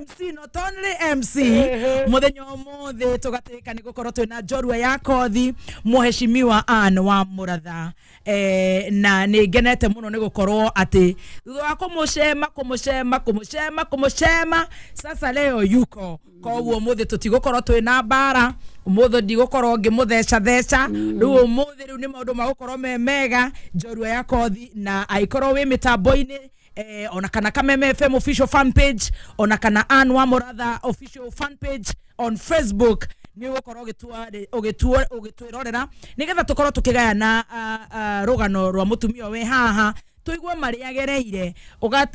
mc not only mc muthenya umuthi tugatika ni gukorwo na njorua ya kothi muheshimiwa an wa muratha eh, na ni ngenete muno ni gukorwo ati thutha wa kumucema kumucema kumucema kumucema sasa leo yuko koguo umuthi tutigukorwo twina mbara umuthi ndigukorwo ngimuthecatheca mm. riu umuthi riu ni maundu magukorwo me mega njorua ya kothi na aikorwo wi mitambo-ini eh, onakana kameme fm official fan page onakana ann wamũratha official fan page on facebook nä å gåkorwo å gä twä rorera nä getha tå korwo tå kä na ah, ah, rå gano rwa må tumia we haha tuigua maria gereire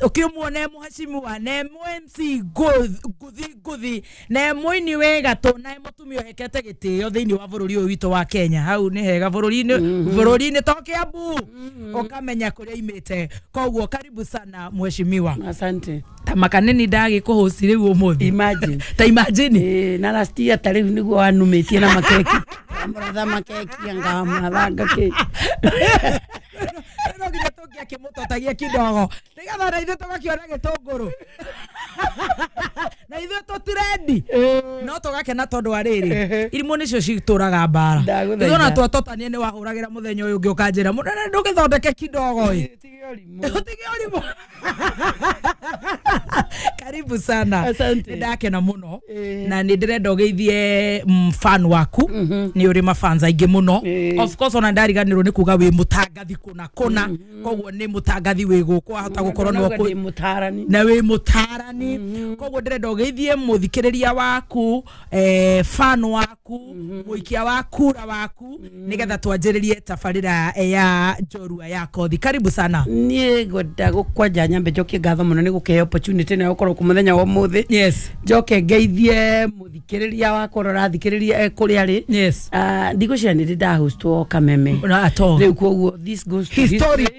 ukiumuone muhacimu wa ne MC nguthi nguthi ne mwini wega gato na mutumia uhekete gitio thiini wa bururi uyu witu wa Kenya hau ni hega bururi-ini mm-hmm. bururi-ini to Kiambu ukamenya mm-hmm. kuria imite koguo karibu sana mheshimiwa asante ta makanini ndagikuhuci riu umuthi imagine ta imagine eh na last year ta riu niguo wanumitie na makeki amratha makeki angamurathanga ki no nginya tungĩakĩmũtotagia kidogo nĩgetha na ithuĩ tũgakiona gĩtũngũrũ na ithuĩ tũtirendi eh. no tũgakena tondũ wa rĩrĩ irimũ nĩcio citũraga mbara ithuĩ ona twatotania nĩ wahũragĩra mũthenya ũyũ ũngĩ ũkanjĩra mũnene ndũgĩthondeke kidogo ĩ ũtige eh, ũrimũ karibu sana nĩ ndakena mũno eh. na nĩ ndĩrenda ũgeithie mm, fan waku mhm. nĩ ũrĩ mafans aingĩ mũno of course ona ndariganĩrwo nĩ kuga wĩ mũtangathi kũna kũna mm. Mm. koguo nä må tangathi wä gå kå wahota mm. gå mutarani na wä mutarani tarani mm. koguo ndä renda å gä thiä må thikä rä ria waku eh, fan waku må ikia wa kura waku nä getha twanjä rä rie tabarä ra ya njorua ya kothi karibu sana niä ngwenda gå kwanja nyambe njokie ngatho må no nä gå keheo opportunity nayo korwo kå må wa må thä yes. njoke ngeithie må thikä rä ria wakorwo rathikä eh, yes ah kå rä arä ndigå cira nä ndä ndahostwo kameme goes to history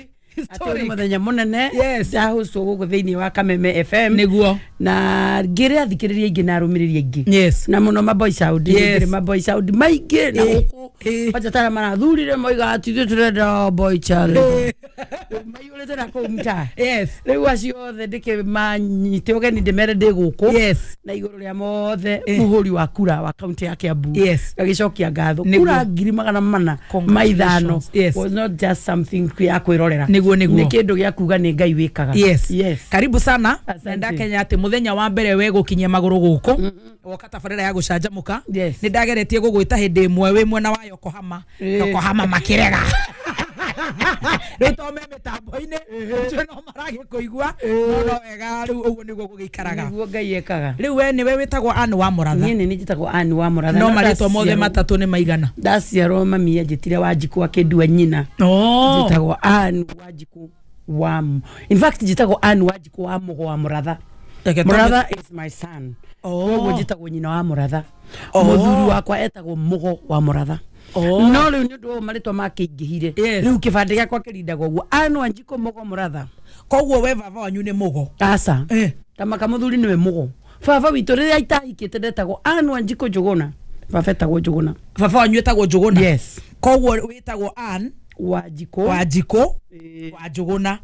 muthenya munene ndahucwo gå gå wa kameme fm niguo na ngä rä athikä rä ria ingä na arå mä rä ria ingä na må no maboicaudi maboicaudi na gå kå bacatara moiga tithuä tå renda boicale eh. maiyå rä te na mta rä u acio othe ndä kä manyite å geni ndä mere ndä gå kå na igå rå mothe eh. må hå wa kura wa kauntä ya kä ambu gagä ngatho kura ngiri magana mana maithano was not just something kwa kwä rorera niguo niguo nä kä ndå gä akuga kuga nä ngai wä kaga yes. yes. karibu sana ndakenya atä må thenya wa mbere we gå kinyia magå rå gå kå woka tabarä ya gå canjamå ka yes. nä ndageretie gå gwä ta hä ndä ä mwe wä mwena wa yokohama eh. yokohama makä rega rä u to me mä tambo-inä njuä no maragä kå igua no wega rä u å guo nä guo gå gä ikaraga ekaga rä u we nä we wä tagwo ani wa må ratha nä njätagwo ani wa må ratha no marä two mothe matatå nä maigana ndaciarwo mamia njä tire wanjikå akä ndua nyina njätagwo ani wanjikå wa in fact njätagwo ani wanjikå wa må wa må ratha muratha is my son oh. koguo oh. njĩtagwo nyina wa muratha oh. mũthuri wakwa etagwo mũgo wa muratha Oh. no rä u nä å ndå wa marä make ingä hire rä u kä bandä gäakwa kä rindagwo guo anwa njikå må go må ratha koguo we baba wanyu nä må go aca eh. ta maka må thuri nä we må go baba witå rä rä a itahikä te ndetagwo anwa njikå njå gå na baba etagwo njå gå na baba wanyu etagwo njå gå eh. eh. na koguo wä tagwo an wanjikå wanjikå wa njå gå na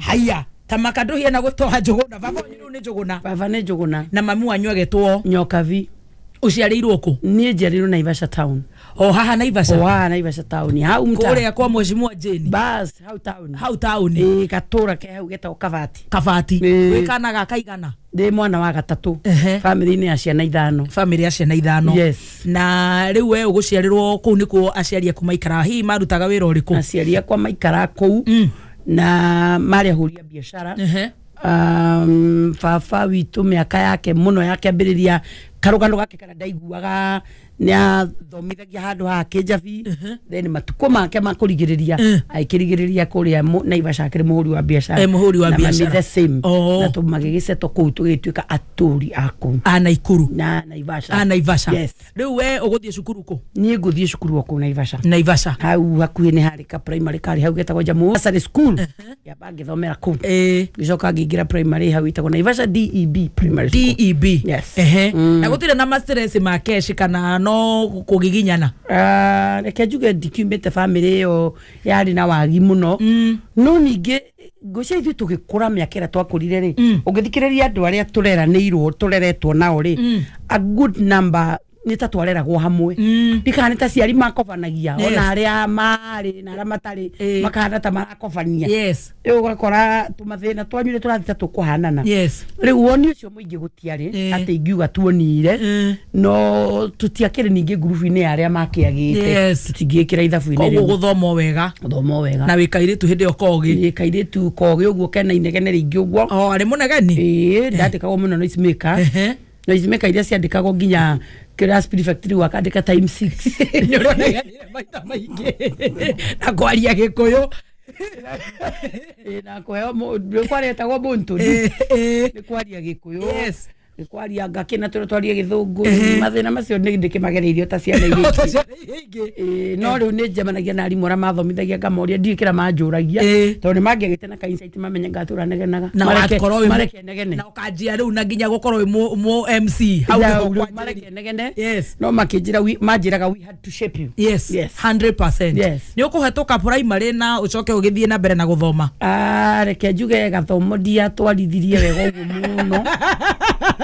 haiya tamaka ndå hiana gå toha njå gå na baba wanyu rä u nä njå gå na baba nä njå gå na na mami wanyu agetwo nyokavi å ciarä irwo kå niä njiarä irwo naivasha town O oh, haha Naivasha. O oh, haha Naivasha tauni. Hau mta. ya kwa mheshimiwa jeni Bas, hau tauni. Hau tauni. E, gatura ke hau getagwo Kabati. Kabati. E. Wikana gakaigana. Ndi mwana wa gatatu. Ehe. family ni ya ciana ithano. Family ya ciana ithano. Yes. Na riu we uguciarirwo kuu nikuo aciari aku maikara hihi marutaga wira uriku? Aciari akwa maikara kuu. Mm. Na mari ahuria biashara. Ehe. Um, baba witå mä aka yake må no yakä ambä rä ria karå gano gake kana ndaiguaga nä athomithagia handå haha kä njabi then matukå make makå rigä rä ria eh. agäkä rigä rä ria kå rä a naivaca akä rä må hå ri wa biacara eh, må hå ri wa biacarana oh. tå magä gä cetwo kå u tå gä tuä ka atå ri akå anaikuru naivaca rä u we å gå thiä cukuru kå niä ngå thiä cukuru okå naivaca naivaca hau hakuhä nä harä ka primary karä hau getagwo jamå school yamba ngä thomera kå u eh. gä coka ngä ingä ra primary hau itagwo naivaca deb primary deb ehe mm. na gå tirä na make kana no kugiginyana ah, reke njuge ndikiumite family iyo yari na wagi muno mm. no ningi ngwĩcia ithuĩ tugikura mĩaka ĩrĩa twakũrire rĩ mm. ũngĩthikĩrĩria andũ arĩa tũreranĩirwo tũreretwo nao ri mm. a good number nä ta twareragwo hamwe mm. ndikahane ta ciari makobanagia ona arä mari na arä a eh. makahana ta marakobania yes. rä u ũgakora tũmathä na twanyu ni turathita rathi ta yes. rä woni ucio muingi gutiari eh. ati gå ingiuga tuonire eh. no tå ningi rä ningä ngurubu-inä ya arä a makä agä te tå thomo wega gå thomo wega na wä kairä tu hä ndä ä yo tu kogä å kena inegene ringi ingä å guo oh, arä må negeni ndatä kagwo må no noismä ka na izimeka iria ciandikagwo nginya class prefecture wakandika time 6 nä å roneganire maita maingä na kwaria gä kå yå na kå heo kwaretagwo må ntå nä kwaria gä kå yå kwaria ngakĩ na tũrĩa twaria gĩthũngũ mathĩna macio magere ndĩkĩmagereirio ta ciana iria ingĩ no rĩu nĩ njemanagia na arimũ arĩa mathomithagia ngamoria ndirĩ kĩra manjũragia tondũ nĩ mangĩagĩte na kainsaiti mamenye ngatũra negenaga mareke negene na ũkanjia rĩu na nginya gũkorwo mũ MC hau mareke negene no makĩnjĩra manjĩraga we had to shape you yes 100% nĩ ũkũhetũka primary na ũcoke na mbere na reke njuge gathomo ndiatwarithirie wega ũguo no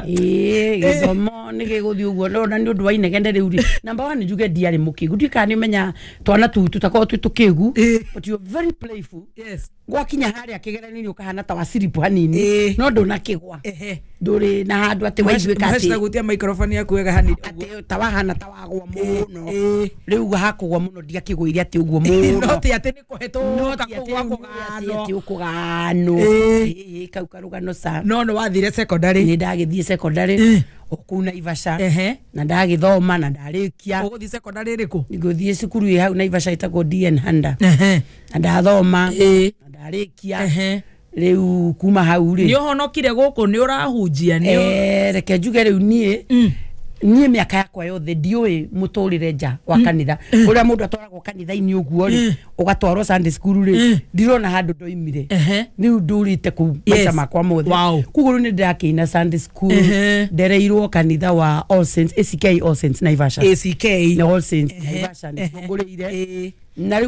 ä nä gä gå thiä å guo na nä å ndå wa inegene rä u rä namba wa nä njuge ndiarä må kä gu ndiä kana nä å menya twana tu tutakorwo twä tå kä gu gwakinya harä a kä geranä nä å kahana ta waciripu hanini eh. no ndå na kä gwa ndå rä na handå atä waiguä ka atä wahana ta wagwa eh, må eh. no rä u hakå gwa må no ndiakä gå ire atä å guo må notä kau karå gano no nä ndagä thiä secondary eh. oku naivasha eh. na thoma na ndarikia uguthii secondary iriku thiä cukuru ä hau naivasha itagwo dn handa eh. na ndathoma eh. na kia eh u kuma hau ri ni uhonokire guku ni urahunjia ni reke njuge riu nie mm niä mä aka yakwa yothe ndiå må tå rä re nja wa mm. kanitha å mm. rä a må ndå atwaragwo kanitha-inä å guo rä å mm. gatwarwo rä ndirona handå ndoimire nä u ndå rä te kå u maica makwa mothe koguo rä u nä ndärakä ina ndereirwo kanitha wa ack naivasha ngå rä ire na nä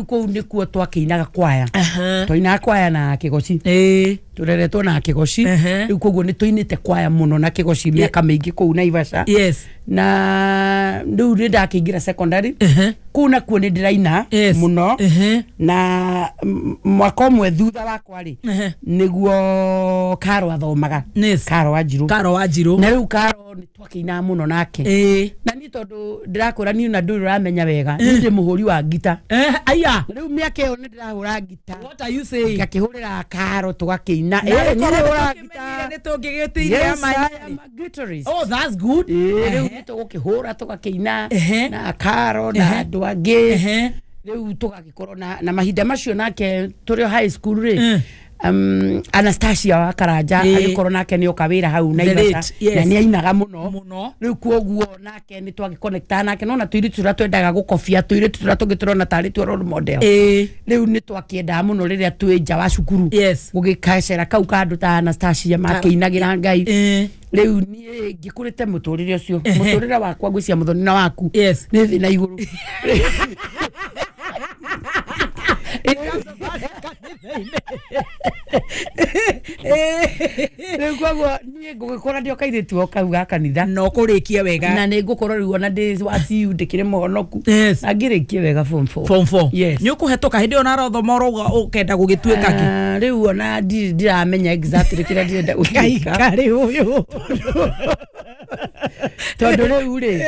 kuo twakä inaga kwaya twainaga kwaya na kigoci reretwo na kigoci u koguo ni te kwaya muno na kigoci ingä mingi u naivasha na riu ni ndakiingira secondary kuu nakuo ni ndiraina muno na mwaka mwe thutha wakwa ri niguo karo athomaga karo wa njiru na riu karo nä twakäinaga må no nake na niä tondå ndä rakå ra niä na ndå ramenya wega nä ndä må hå ri wa ngita aya rä u mä aka ä yo nä ndä rahå ra ngitagakä hå rä ra karo tå gakä ina rä u nä tå gå kä hå ra tå gakä ina na karo na andå angä rä u tå gagä korwo na mahinda macio nake tå rä o high school rä um, anastasia wa karanja agäkorwo nake nä oka wä ra hau naivasha yes. na ni ainaga må no rä u kuoguo nake nä twagä nake nona na iritu tå rä a twendaga gå kobia tå iritu tå rä a tå ngä tå rona tarä tuo rol model rä u nä twakäendaga må no rä rä a twä nja wa cukuru gå gä kacera kau kandå ta anastasia makä inagä ra ngai rä u niä ngä kå rä te må tå rä re å cio må wakwa ngwä cia na waku nä thä na igå rä u koguo niä ngå gä korwo ndä oka irä tu ga kanitha na å kå rä kie wega na nä ngå korwo rä u ona ndä waciu ndä kä rä mohonoku na ngä rä kie wega nä å kå hetå ka hä ndä ä yo na rothoma rauga å kenda gå gä tuä ka kä ah, rä u ona ndiramenya kä rä a ndä gå kaikarä å yå tondå rä u rä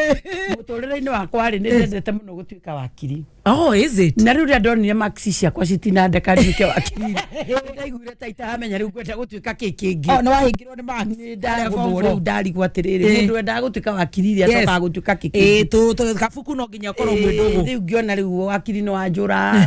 må tå rä re-inä wakwa nä ndendete må no gå tuä ka wakiri oh is it na rä u rä a ndonire maxi ciakwa citinandeka wa ndaiguire ta itahamenya rä u ngwenda gå tuä ka kä kä ngä nä wahingä rwo nä ndagå rä u ndarigwo atä rä rä eh. ndå endaga gå tuä ka wakiri iria gå tuä ka kä kä kabuku no nginya korwo eh, mwä ndå gå rä u ona rä u wakiri nä wanjå ra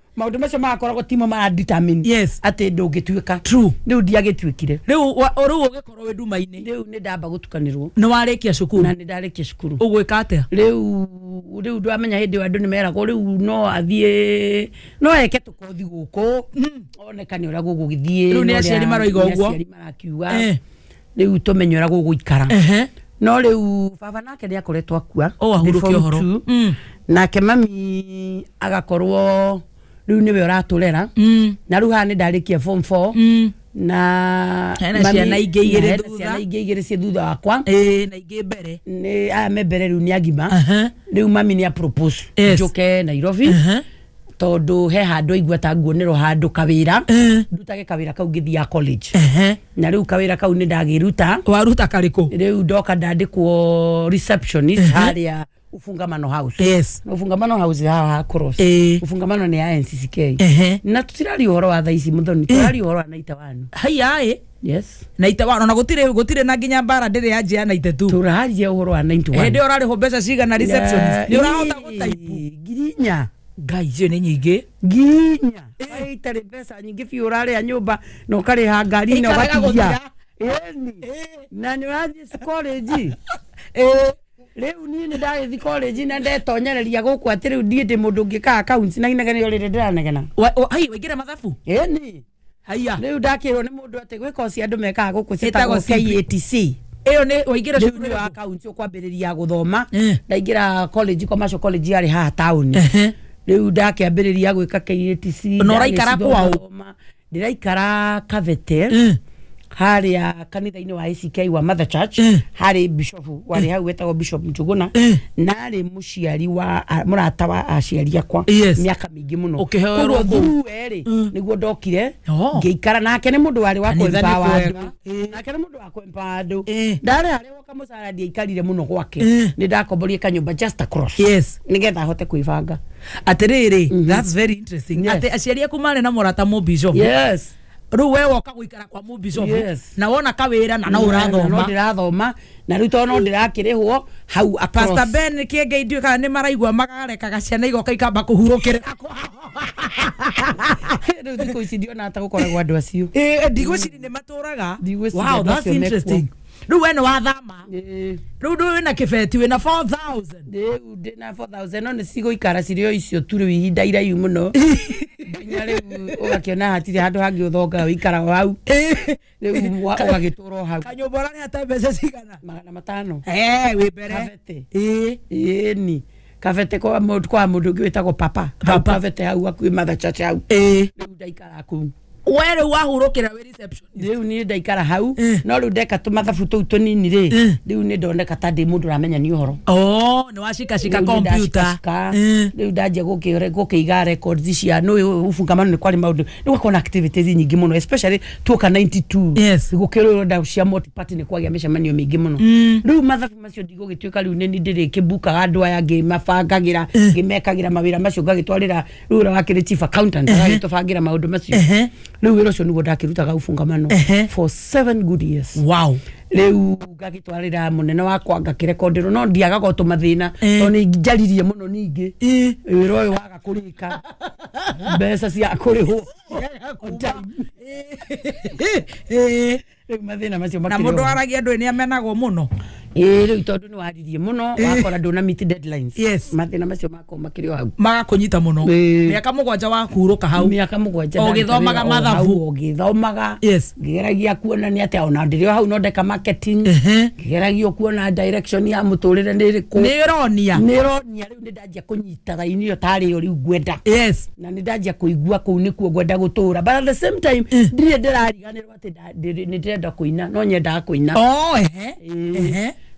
maundu macio magakoragwo timo maradetermine yes ati ndungituika true riu ndiagituikire riu riu ugikorwo wi nduma-ini riu ni ndamba gutukanirwo ni warikia cukuru na ni ndarikia cukuru ugwika atia riu riu ndwamenya hindi iyo andu ni meragwo riu no athie no eke tukothi guku hmm. onekane uria gugugithie riu ni aciari maroiga uguo aciari marakiuga eh. riu tumenye uria guguikara no riu baba nake ni akoretwo akua o ahurukio horo nake mami agakorwo riu niwe uraturera mm. na riu haha ndarikie form 4 mm. na ciana ingä ingi rä ciä thutha wakwa e, na ingi mbere ni aya me mbere riu ni nä agima uh -huh. rä u mami nä njå ke nairobi uh -huh tondå he handu aigua ta nguonärwo handu kawira ra ndutage kawira ra kau ngä college na rä u kawä ra kau nä ndagiruta waruta karä riu ndoka ndandikwo receptionist haria ufungamano house yes. ufungamano house ha ha cross e. ufungamano ni ya eh uh -huh. na tutirari uhoro wa thaisi muthoni muthoni tutirari uhoro wa naita wanu ai yes naita wanu na gutire gutire na ginya bara ndire ya yanje ya naite tu turaharia uhoro wa 91 hende urari ho besa mbeca cigana receptionist ni urahota gutaipu ngirinya ngai icio nä nyingä nginya eh. itarä mbeca nyingä biå rarä a nyå mba na å karä ha ngari na å gatithia na nä å eh riu nii ni ndagithi college na ndetonyereria guku ati riu ndie ndi mundu ngikaa accounts na inegene urire ndiranegena ai waingira mathabu ni haya riu ndakirwo ni mundu ati gwi kosi andu mekaga guku citagwo KATC iyo e ni waingira cukuru wa accounts ukwambiriria guthoma ndaingira college commercial college yari haha town riu ndakiambiriria gwika KATC e na uraikara kwao ndiraikara kavete ya kanitha-inä wa ICK wa Mother Church eh. harä bishop mm. hau wetagwo bishop Njuguna eh. narä må ciari wa må rata wa aciari akwa yes. mä aka mä ingä må no koguo thuruerä mm. nä guo ndokire oh. ngä ikara nake nä må ndå warä wa eh. nake nä må ndå wa muno andå eh. ndarä ni dako boli cara ndiaikarire må no gwake nä ndakomborie kanyå mba nä getha ahote kwä banga atärä rä aciari aku marä na må rata bishop yes rä u we woka ikara kwa mubis yes. na wona kawä kawira na no urathoma ndirathoma na riu tondå no ndirakirihwo hau pastor kä enge indiå kana nä maraigua magarekaga ciana igoka ikamba kå hurå kä rä ra rä u thikå ici ndiona ta gå koragwo andå acio ndigå ciri nä matå raga u we ni wathama riu riu na kibeti wina 4000 ndina 4000 no ni ciguikara cirä o icio tu u ihinda iraihu må no nginya rä u å gakiona hatirä handå hangä å thonga ikaraga hau rä u å gagä tå ra hau kanyå mba rarä hata mbeca cigana magana matano wä mbere ni kavete kwa må ndå å ngä wä tagwo papa papa kavete hau hakuä mathacaca hau rä u ndaikara kuu were wahurukira we reception riu ni ndaikara hau eh. no riu ndeka tumathabu tou tunini ri eh. riu ni ndoneka ta ndi mundu ramenya ni uhoro oh ni wacikacika kompyuta eh. riu ndanjia gukiiga records cia ni ubungamano ni kwari maundu ni gwakona activities nyingi no especially tuoka 92 yes gukirwo nda cia multiparty ni kwagia micemanio mingi muno mm. riu mathabu macio ndigugituika riu ni ndiri kibukaga andu aya ngimabangagira ngimekagira mawira macio ngagitwarira riu ura wakiri chief accountant ra agagitubangira maundu macio rä u wä ra å cio nä guo ndakä rutaga ubungamano for seven good years wow rä u ngagätwarä ra må nene wakwa ngakä rekondä rwo no ndiagaga å tå mathä na to nä njaririe må no ningä wä ra å yå waga kå rä ka mbeca ciakå rä hwo rä u mathä na macio må ndå aragia andå nä amenagwo må no ä rä u tondå nä waririe må no wakora ndå na mathä na macio makoo makä rä o hau nyita må no mä aka må gwanja wakurå ka hau mä aka må gwanja å gä thomaga mathabu å gä thomaga ngä geragia kuona nä atä ona ndä rä o hau no ndeka ngä geragia kuona direction ya må tå rä re nä rä kå nä ronia nä ronia rä u nä ndanjia kå nyitaga ini ä yo tarä yo rä u ngwenda na nä ndanjia kå igua kå u nä kuo ngwenda gå tå ra eh. ndirä ndä rariganä rwo atä nä ndä renda kå ina no nyendaga kå ina oh,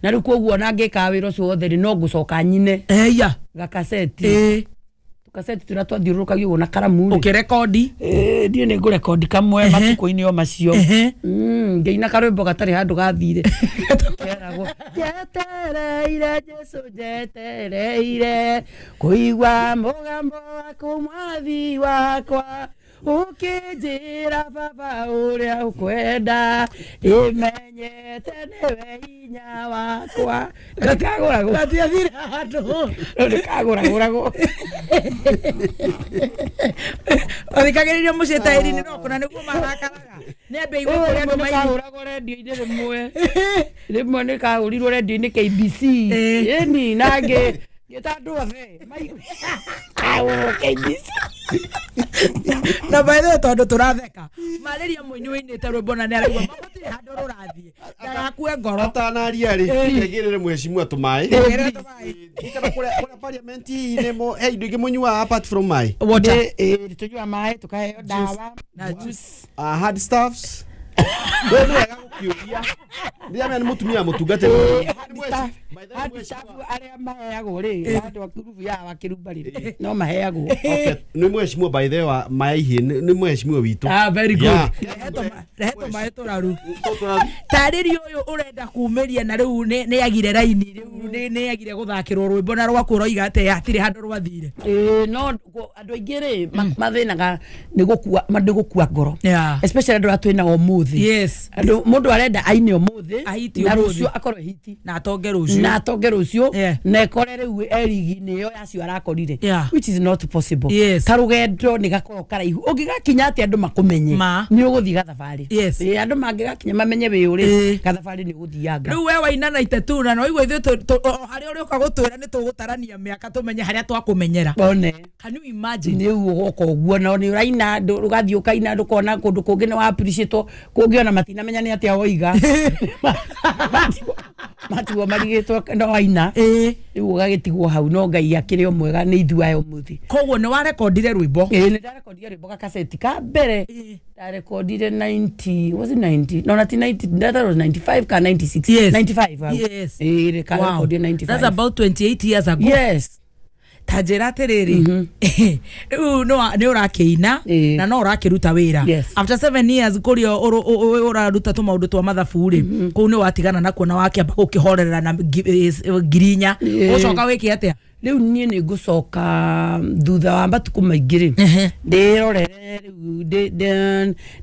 na rä u koguo ona ngä kaga wä ra å cio no ngå coka nyine eya gakaseti e. kaseti tå rä a twathiå rå rå kagio na karamu å kä rekondi ndiä nä ngå rekondi kamwe matukå-inä o macio mm, ngä ina karwä mbo gatarä handå gathire keragwo njetereire jesu njetereire kå igua må gambo wakå mwathi wakwa ukinjira baba uria ukwenda imenyete niwe hinya wakwa ndikaguragwo gatiathire handu ndikaguraguragwo othikagiriria mucii tairi ah. ni na niguo marakaraga nembeigwo kuria andu maiguragwo redio-ini rimwe rimwe nikagurirwo redio-ini KBC ini nangä ta na baithe tondå tå ratheka marä te rwä na nä araigua magotirä handå rå ngoro atanaria rä rä rä mwecimua tå maä he indo ingä må apart from maä tå nyua maä tå kaheo ndawa hard staffs we wega gå kä å ria rä rä a må tumia anditabu eh. no tå raru ri å yå å renda kumä ria na rä u nä agire raini nä agire gå thakä rwo rwä mbo na rwaku roiga atä hatirä handå rwathire no andå aingä rä hmm. mathä naga nä gå kua ngoro especially andå arä a twä nao må thä må ndå arenda aine å må thä na rå cio akorwo hiti na atonge rucio na atonge rucio na riu erigi ni yo yacio arakorire which is not possible yes. karugendo ni gakorwo karaihu ungigakinya ati andu makumenye Ma. ni uguthi gathabari yes. e, andu mangigakinya mamenye wi uri gathabari ni guthianga riu we waina na itetu na no igwe ithu hari uri uka ni tugutarania miaka tumenye haria twakumenyera one can you imagine ni ugoka uguo na ni uraina ugathi ukaina ndukona kundu kungi ni wa kungi ona matinamenya ni ati awoiga matigo arutwo marigitwo no aina riu ugagitigwo hau no ngai akire o mwega ni yo muthi koguo ni warekondire rwimbo ä nä ndarekondire rwimbo gakaceti ka mbere ndarekondire 90 was it 90 no nati 90 that was 95 ka 96 yes. 95 yes. ä karekondire 95 that's about 28 years ago yes tanjira atiriri mhm. riu ni urakiina na no urakiruta wira after seven years kuria uraruta tu maundu twa mathabu ri mhm. kuu ni watigana na kuona wakiamba gukihorerera na ngiri inya ucoka wike atia riu nie ni ngucoka mm, thutha wa matuku maingi ri ndirorere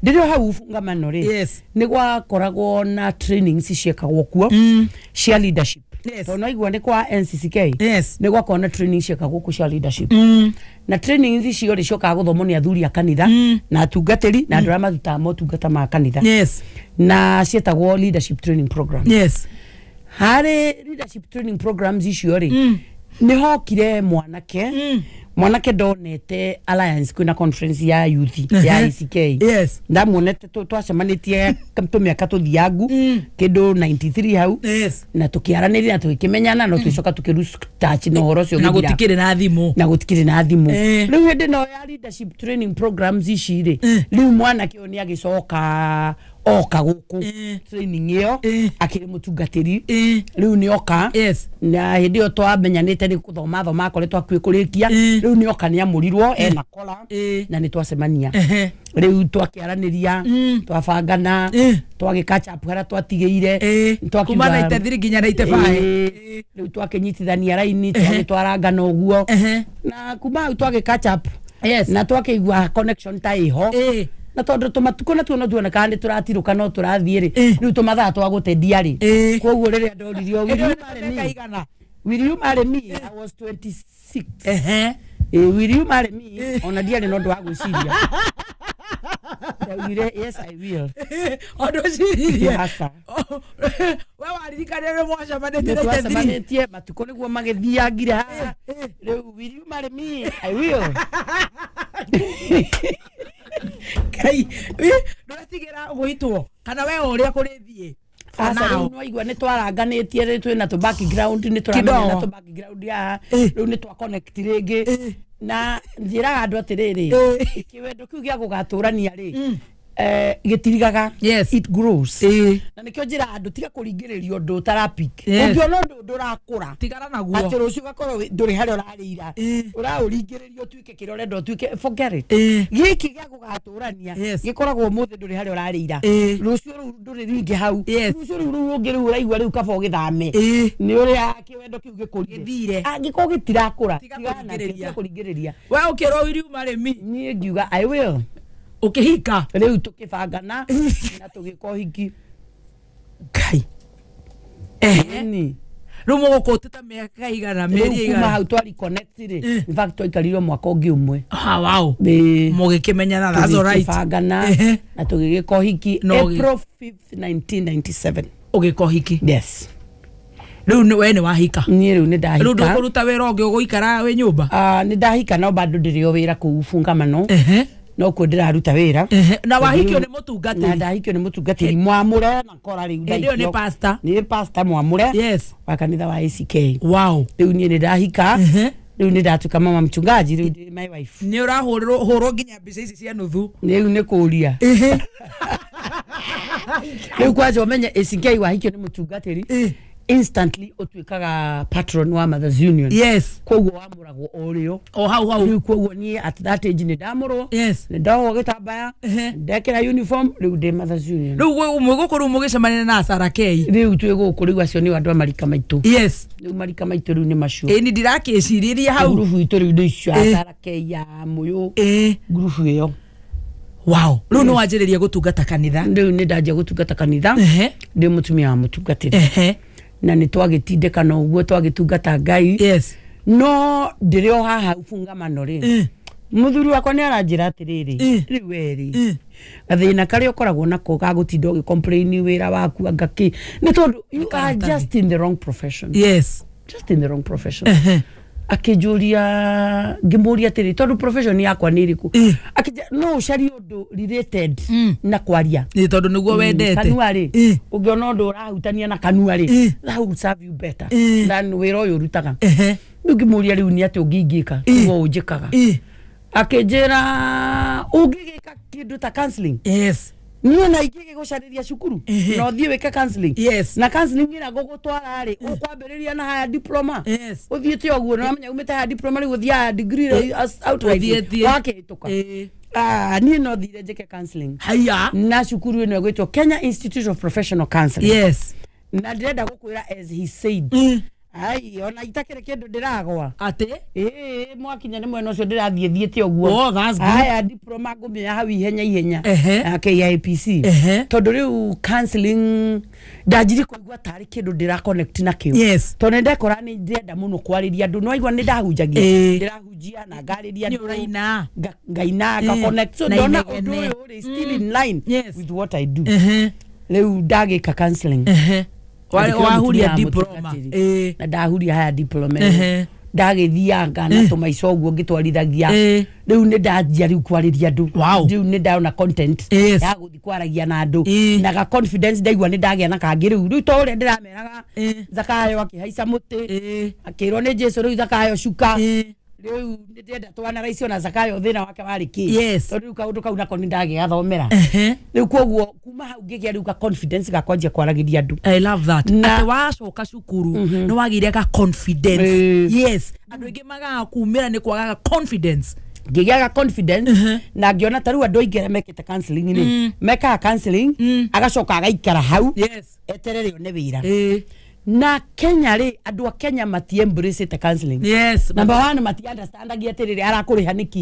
riu o hau ngamano ri ni gwakoragwo na trainings ciekagwo kuo mm. cia leadership yes. bona igua ndi kwa ncck yes. ni gwakona training cieka guku cia leadership mm. na training ici ciothe ciokaga guthomwo ni athuri a kanitha mm. na atungatĩri na andũ mm. arĩa marutaga motungata ma kanitha yes. na cietagwo leadership training program yes. harĩ leadership training programs icio rĩ mm. nĩ hokire mwanake mm mwanake ndonete alliance kwina conference ya youth ya ICK yes. ndamuonete twacemanitie tumiaka tuthiangu kä ndå 93 hau yes. na tukiaraniria mm. na tugikimenyana no twicoka tukirutach na uhoro ucio na gutikiri na thimu na gutikiri na thimu eh. riu hindi no ya leadership training programs ici ri eh. riu mwanake uyo ni agicoka oka guku eh. training iyo eh. akiri mutungatiri eh. riu ni oka na hindi iyo twamenyanite ni kuthoma thoma akoretwo akwikurikia riu ni oka ni amurirwo ena kora na ni twacemania riu twakiaraniria mm. twabangana twagikachapu haria twatigiire kuma 93 nginya 95 riu twakinyitithania raini twagitwarangana guo na kuma twagikachapu na twakigua connection ta iho na tondu tumatuko na tuona tuona kandi turatiruka no turathie ri riu tumathaa twa gutendia ri eh. koguo riria ndoririo will you marry me eh. i was 26 eh eh will you marry me ona ndiari no ndu wa gwiciria ndaugire yes i will ondu eh, ciririe oh, we waririkania rä matukå nä guo magäthiangire haha rä u will you marry me i will kai nduratigä gwitwo kana we å kå rä thiä aigua nä twaranganätie rä twä na tå nä tå ramenya na tå yaha rä u nä twa rä ngä na njä raga andå atä rä rä kä wendo kä u gä a gå gatå rania rä Eh, gätirigaga it grows na nä kä o njä ra andå tiga kå ringä rä ria å ndå ũngĩona å ndå ndå rakå ra tigara naguo atä rå cio gakorwo ndå rä harä a å rarä ira å raå ringä rä ria å tuä ke kä rä a å renda å tuä ke gä kä gä a gå gatå rania gä koragwo må thä ndå rä harä a å rarä ira rå cio rä u ndå rä ringä hau rå cio rä u rä u å ngä rä u å raigua rä u kaba å gä thame nä å rä a kä wendo kä u gä kå rire angä korwo gä tirakå ra kå ringä rä ria we å kä rwo iriuma mi niä ngiuga i will hika ukihika riu tukibangana na tugika uhiki ngai ta riu mugukuutite miaka igana mieri igana hau twari connect ri in fact twaikarire mwaka ungi umwe ah wow mugikimenyana that's all right bangana na tugigika uhiki April 5 1997 ugika uhiki yes riu we ni wahika niä rä u nä ndahika rä u ndå kå ruta wä ra å ngä å gå ikara wä nyå mba ah, nä ndahika no bado ndä rä o wä ra kå u fungamano uh -huh no kuo ndiraruta wira na wahikio ni mutungatiri na ndahikio ni mutungatiri mwamure na kora nkora riu ndahikio ni pastor ni pastor mwamure yes wa kanitha wa ACK wow riu ni ndahika riu ni ndatuka mama mchungaji riu ndi my wife ni urahurwo nginya mbica ici cia nuthu riu ni kuria riu kwanja umenye ACK wahikio ni mutungatiri instantly otwikaga patron wa Mothers Union yes koguo wamuragwo orio o hau hau riu koguo nie at that age ni damuro yes ni ndawo gitambaya ndekira uniform riu de Mothers Union riu umwe guku riu mugicemania na Sara K riu twi guku riu acio ni andu amarika maitu yes riu marika maitu riu ni macio e ni ndirakiciririe hau ngurubu itå rä u nä icio Sara K ya må e ngurubu ä yo wow rä u nä wanjä kanitha rä ni nä ndanjia gå kanitha ndä må tumia wa må na nä twagätindäkana å guo ta ngai yes. no ndä rä o haha fungamano rä eh. mm. må thuri wakwa nä aranjä ra atä eh. rä rä rä werä eh. gathä na karä a å koragwo nako gagå tinda å gä wä ra waku angakä nä tondå you are just in the wrong profession yes. just in the wrong profession uh -huh akinjuria ngimuria atiri tondu profession yakwa ni iriku eh. no ucarie undu related mm. na kwaria ni eh, tondu niguo mm, wendete kanua ri ungiona eh. undu urahutania na kanua ri that will serve you better than wira uyu urutaga riu ngimuria riu ni ati ungingika niguo unjikaga akinjira ungigika kindu ta counseling yes niä na ingä gä gå carä ria cukuru na å thiä wä ke na ngä na gå gå twara rä å rä ria na haya diploma å thiä te å guo na menya umä te haya diploma rä gå degree wakä hä tå ka niä no thire njä ke na cukuru ä no ä gwä two kenya institute of professional counseling yes. na ndä renda gå kwä ra as he said mm ai ona itakire kindu ndiragwa ati ii mwakinya ni mwena ucio ndirathiä thiä uguo oh, that's good aya diploma ngumia hau ihenya ihenya ya KIPC tondu riu counseling ndanjiri kuigua tari kindu ndira connect na kiu yes. tondu ndekora ni ndienda muno kwariria andu no aigua ni ndahunjagia ndirahunjia na ngariria uraina ngaina nga connect so ndona undu uyu still in mm. line with what i do riu ndagika counseling wahuria diploma eh. na ndahuria haya diploma ndagithianga eh. na tumaica uguo ngitwarithagia eh. riu ni ndanjia riu kwariria andu riu ni ndaona content ya thiä kwaragia na andu na ga confidence ndaigua ni ndagia na kangi riu riu to ndä ndirameraga thakayo akihaica muti akirwo ni jesu riu thakayo cuka riu ndienda twana raisi ona zakayo thina wake wari ki yes tondu kaundu kau nako ndage gathomera riu koguo kuma hau ngigia riu ka confidence gakonje kwaragiria andu i love that ati wacoka cukuru mhm. mm -hmm. ni wagire ka confidence magaga kumira ni kwaga confidence ngigiaga confidence uh na ngä ona tarä u andå aingä mekite counseling nä mm. mekaga agacoka agaikara hau yes. eterere one wä ra na kenya rä andå a kenya matiembracite counseling yes, number one matiandastandagia atä rä rä arakå rä ha nä kä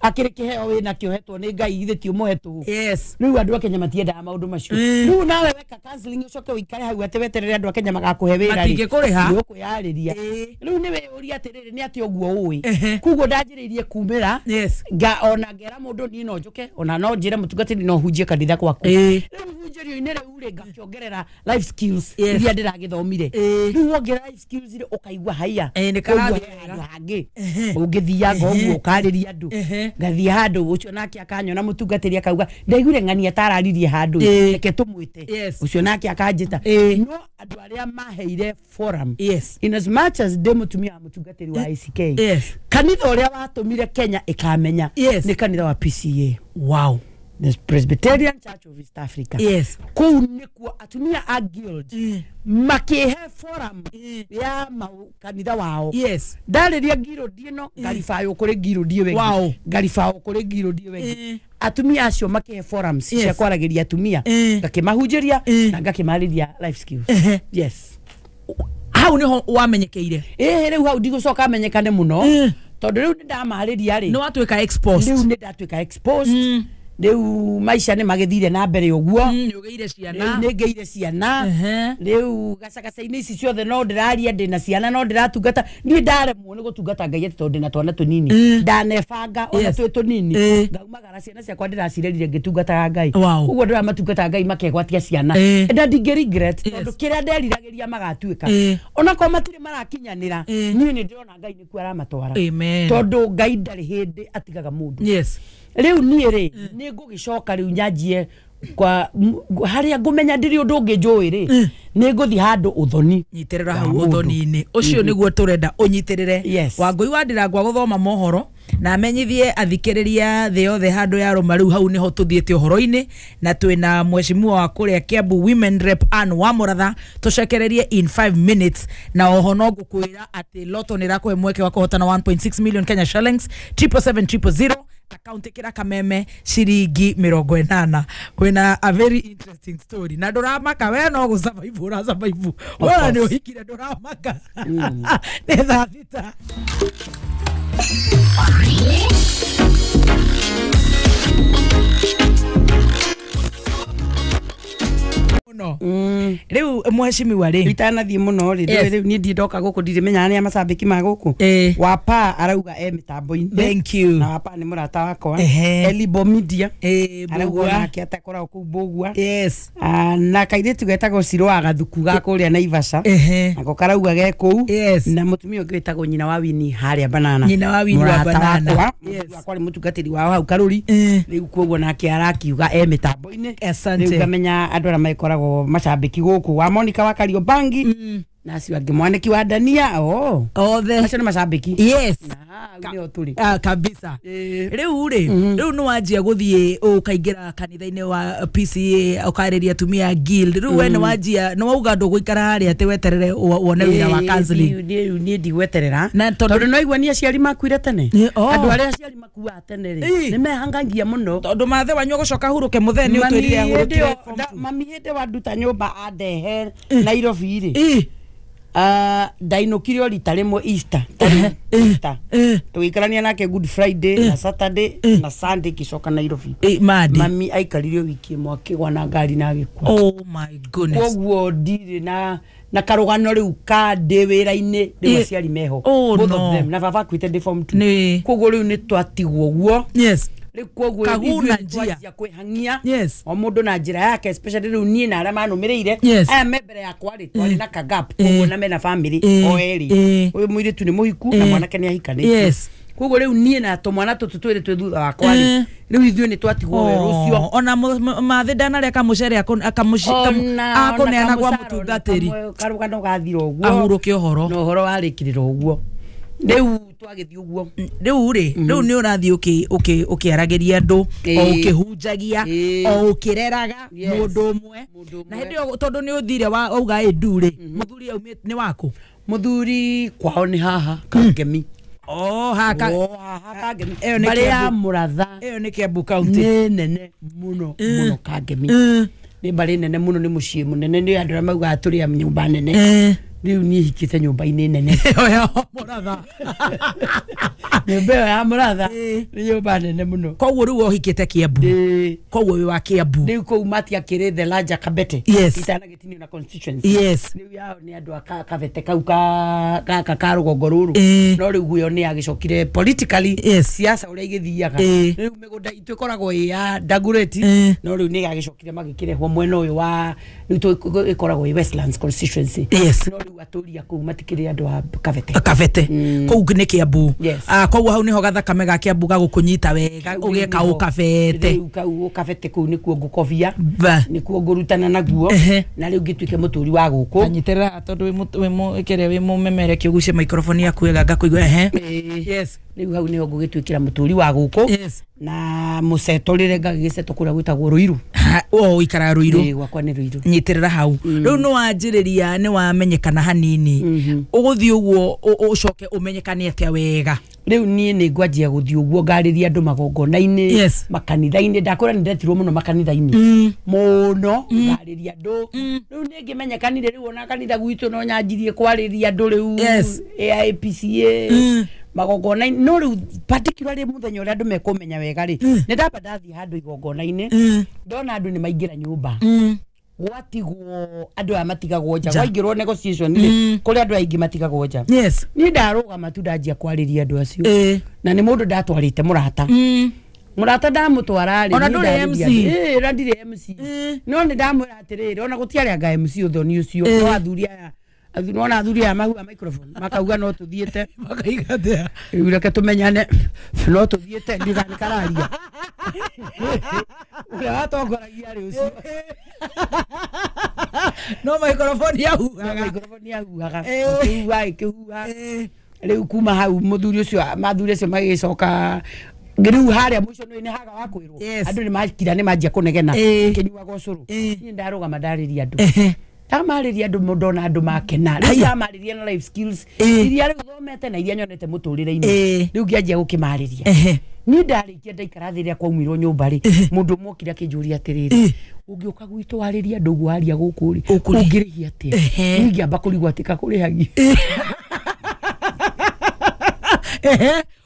akiri kiheo wina kiohetwo ni ngai ithe ti umuhetwo yes ni andu a kenya matiendaga maundu macio ni mm. na we weka counseling ucoke uikare hau ati weterere andu a kenya magakuhe wira matingikuriha ni ukuyariria riu ni wiuria atiriri ni ati oguo uwi kuguo ndanjiriirie kumira yes ga ona ngera mundu ni no njuke ona no njire mutungatiri no hunjie kanitha gwaku riu hunjirio-ini riu ri ngakiongerera life skills iria ndiragithomire riu wongerera life skills ri ukaigua haya ni karathi ngi hangi ungithianga uguo ukariria andu ngathiä handå handu ucio nake akanyona ri akauga ndaiguire ng'ania tararirie handu eh. reke tumwite yes. ucio nake akanjita ta no arä aria maheire forum yes. in as much as ri wa ck wa eh, ICK rä kanitha uria watumire Kenya ikamenya kamenya ni kanitha wa PCA wow the Presbyterian Church of East Africa yes. kou nikuo atumia a guild mm. Eh. makihe forum mm. ya makanitha wao yes. ndarĩria guild ĩno eh. ngaribayo kũrĩ guild wengi wow. ngaribayo kũrĩ guild wengi mm. atumia acio makihe forums yes. cia kwaragĩria atumia mm. ngakĩmahunjĩria mm. na ngakĩmarĩria life skills uh -huh. yes hau niho wamenyekeire ĩhĩ rĩu hau ndigũcoka menyekane muno mm. tondũ rĩu nĩndamarĩria exposed nĩwatuĩka rĩu nĩndatuĩka exposed mm riu maisha ni magithire na mbere uguo ugeire mm, ciana ni ngeire ciana riu gacagaca-ini ici ciothe no ndiraria ndi na ciana no ndiratungata ndirä ndaremwo nä gå tungata ngai atä tondå na twana tå nini mm. ndanebanga ona twä tunini nini mm. ngaumagara ciana ciakwa ndä racirerire ngä ngai koguo ndira matungata ngai makegwatia ciana nda ndingä regret tondå kä rä a nderiragä ria magatuä ka onakorwo ni marakinyanä ra niä nä ndä rona ngai nä aramatwara tondå ngai ndari hä atigaga må ndå riu nie ri mm. ni ngugicoka riu nyanjie kwa mm. ya ngumenya ndiri undu nginjui ri ni nguthi handu uthoni nyitirira hau uthoni-ini ucio niguo turenda unyitirire wangui wa ndirangwa guthoma mohoro na amenyithie athikiriria thä yothe handå ya roma rä u hau nä ho tå thiä horo-inä na twä na mwecimua wa kå rä women rep an wa må ratha tå cekererie in 5 minutes na oho no ngå kwä loto nä rakå he mweke wa kå hotana 1.6 million kenya shillings 77700 ta kaunti kä ra kameme ciringi mä rongo änana a very interesting story na ndå ramaka we no gå survive å survive ora nä å hikire ndå ramaka nä thaa mheshimiwa rä itanathiä må no rä niä ndiendoka gå kå ndirä menyaga nä a macambä ki ma gå kå wapa arauga e mä tambo-inä na wapa nä må rata wakwa elibomidia arauga onake atekoragwo kå u mbågua ah, na kairä tu getagwo cirå wa gathuku gakå rä a na ivaca nako karauga ge kå u na må tumia å ngä wä tagwo nyina wa wini harä a banana wa wini wa banana wakwarä må tungatä wao hau karå ri rä u koguo nake arakiuga e mä tambo-inä rä u ngamenya andå arä a magä koragwo macambä ki gå kå wa Monica Wakario Bangi mm na acio angä mwanäki wa dania o othe acio nä macambäki yes ah, kabisa rä u rä mhm. rä u nä wanjia gå thiä å kaingä ra kanitha-inä wa pca å karä ria atumia guild rä u we mhm. nä wanjia nä wauga andå gå ikara harä a atä weterere wone wä ra wa niä ndigweterera tondå no igua nä aciari makuire tene andå arä a aciari makuaga tene rä nä mehangangia må no tondå mathe wanyu gå coka hurå ke må thee nä å twä rire mami hä wa wanduta nyå mba andehe nairobi rä Ah, ndainukirwo rita rimwe Easter eh, eh, Easter eh. tugikarania nake Good Friday uh, na Saturday uh, na Sunday kicoka Nairobi mami aikaririo wiki imwe akigwa na ngari na agikua oh my goodness koguo ndirĩ na na karugano riu ka ndi wira-ini ndi maciari meho oh, both of them na baba akuite ndi form 2 koguo riu ni twatigwo guo yes riu koguo kahuna njia kwihangia yes. o mundu na njira yake especially riu nie na aria manumirire yes. aya me mbere yakwa ri twari eh. na kagap koguo eh. na mena family eh. o eri uyu muiritu ni muhiku na mwanake ni ahikanitie yes koguo riu nie na tumwana tutu twiri twi thutha wakwa ri riu ithuĩ nä twatigwo we oh, rå cio ona mathä ndanarä akamucere akåneana gwa må tungatä ri gathira å guo ahurå ke å horo na horo warä kirä ra å guo u riu twagithii uguo u ri mm-hmm. u ni urathii uki ukiaragiria andu o ukihunjagia eh. eh. o ukireraga mundu mwe na hindi tondu ni uthire wa auga i ndu ri muthuri mm-hmm. ni waku muthuri kwao ni haha kangemi mm. Oh, haka oh, haka ngemi eyo ni ya muratha eyo ni kiambu county ni nene muno muno mm. kangemi mm. ni bari nene muno ni mucii munene ni andu arĩa maugaga tũrĩ a mba nene eh riu niä hikite nyumba nene ya muratha ä yo ya muratha nä nyumba nene må no koguo rä u ohikite kiambu koguo wä wa kiambu rä u kå u matiakä rä the lanja kabete tinio na rä u yao nä andå a kabete kau gaka ka rå gongo rå rå no rä u guo nä agä cokire ciaca å rä a igä thiaga rä u mä gå nda itå ä koragwo ä ya dagureti no rä u nä gagä cokire magä kä rehwo mwena å yå wa rä u ä koragwo no rä riu aturia kuu matikire andu a kavete kavete mm. kuu ni kiambu yes. ah kuu hau niho gathakame ga kiambu ga gukunyita wega ugeka ukavete riu kau ukavete kuu nikuo ngukovia nikuo ngurutana naguo na riu ngituike muturi wa guku anyiterera tondu wi mu kiria wi mu memere kiugucia microphone yaku wega ngakuigua ehe yes riu hau nä ngå gä tuä kä ra må tå wa gå na må cetå rä re ngagä gä cetå kå rä a gwä tagwo rå irå o ikara rå irå gwakwa nä rå irå nyitä rä ra hau mm. rä u nä wanjä rä ria nä wamenyekana hanini å mhm. gå thiä å guo å coke å menyekane atä a wega rä u niä nä ngwanjia gå thiä å guo ngarä ria andå magongona-inä makanitha-inä ndakå ra nä ndetirwo må no makanitha-inä må mm. no mm. ngarä ria andå rä u nä ngä menyekanire rä u ona kanitha gwitå no nyanjirie kwarä ria andå rä u AIPCA magongona no riu particularly muthenya uria andu mekumenya wega ri eh. ni ndamba ndathii handu igongona ine eh. ndona andu ni maingira nyumba mm. gwatigwo andå aya matigagwo nja gwaingä rwo rä mm. kå rä andå aingä matigagwo nja yes ni gama tu ndanjia kwarä andu andå acio eh. na nä må murata murata mm. te må rata må rata ndamå twararä ona ndirä no nä ndamwä ra atä rä ona gå tiarä anga mc å thoni å cio no athuri aya nona athuri aya mahuha microphone makauga no tuthiite makaigatea rä reke tumenyane no tuthiite ndiganikararia å rä a watongoragia rä å cio no maikoroboni yahuhagaikoroboni yahuhaga eh. kä huha ä kä huha eh. rä u kuma hau må thuri å cio mathuri acio magä coka rä u harä a må ico nä haga wa kwä rwo andå nä makira ni manjia kå negena kä eh. nyuaga å cå rå niä ndarå gama ndarä ria ndamariria andu ndona andå makena riu ndamariria na life skills eh. iria riu thomete na iria nyonete eh. ngäanjia gå kä marä ria niä ndarĩkia ndaikara thä rä rä a kwaumirwo nyå mba rä må ndå må kire akä njå ria atä rä eh. rä å ngä å ka gwitå warä ria andå guo aria gå kå rä å ngä rä hia atä a ningä amba kå ka kå rä hagi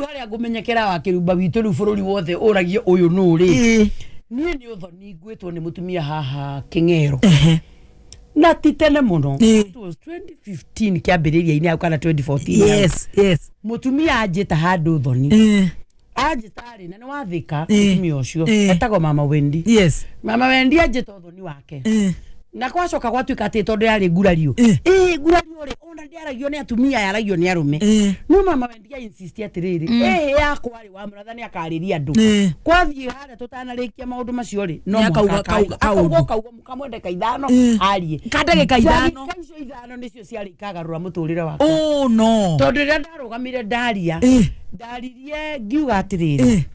riu haria ngumenyekera wa u bå rå ri wothe rä niä nä å thoni ni two nä ni tumia haha ngero na ti tene muno 2015 kiambiriria-ini au kana 2014 yes, yes. mutumia anjita handu thoni anjä tarä na nä wathä ka tumia å cio etagwo mama wendi mama wendi anjita å thoni wake na kwacoka gwatuikati tondu yari ngurario eh ngurario ri ona ndiaragio ni atumia yaragio ni arume eh. no mama wendiga insist atiriri mm. eh yakwa ri wa muratha ni akariria andu kwathii hara tutanarikia maundu macio ri no akauga kauga kauga mukamwende kaithano eh. arie kadage kaithano kaicio ithano nicio ciari kagarura muturire wakwa oh no tondu ria ndarugamire ndaria eh. ndaririe ngiuga atiriri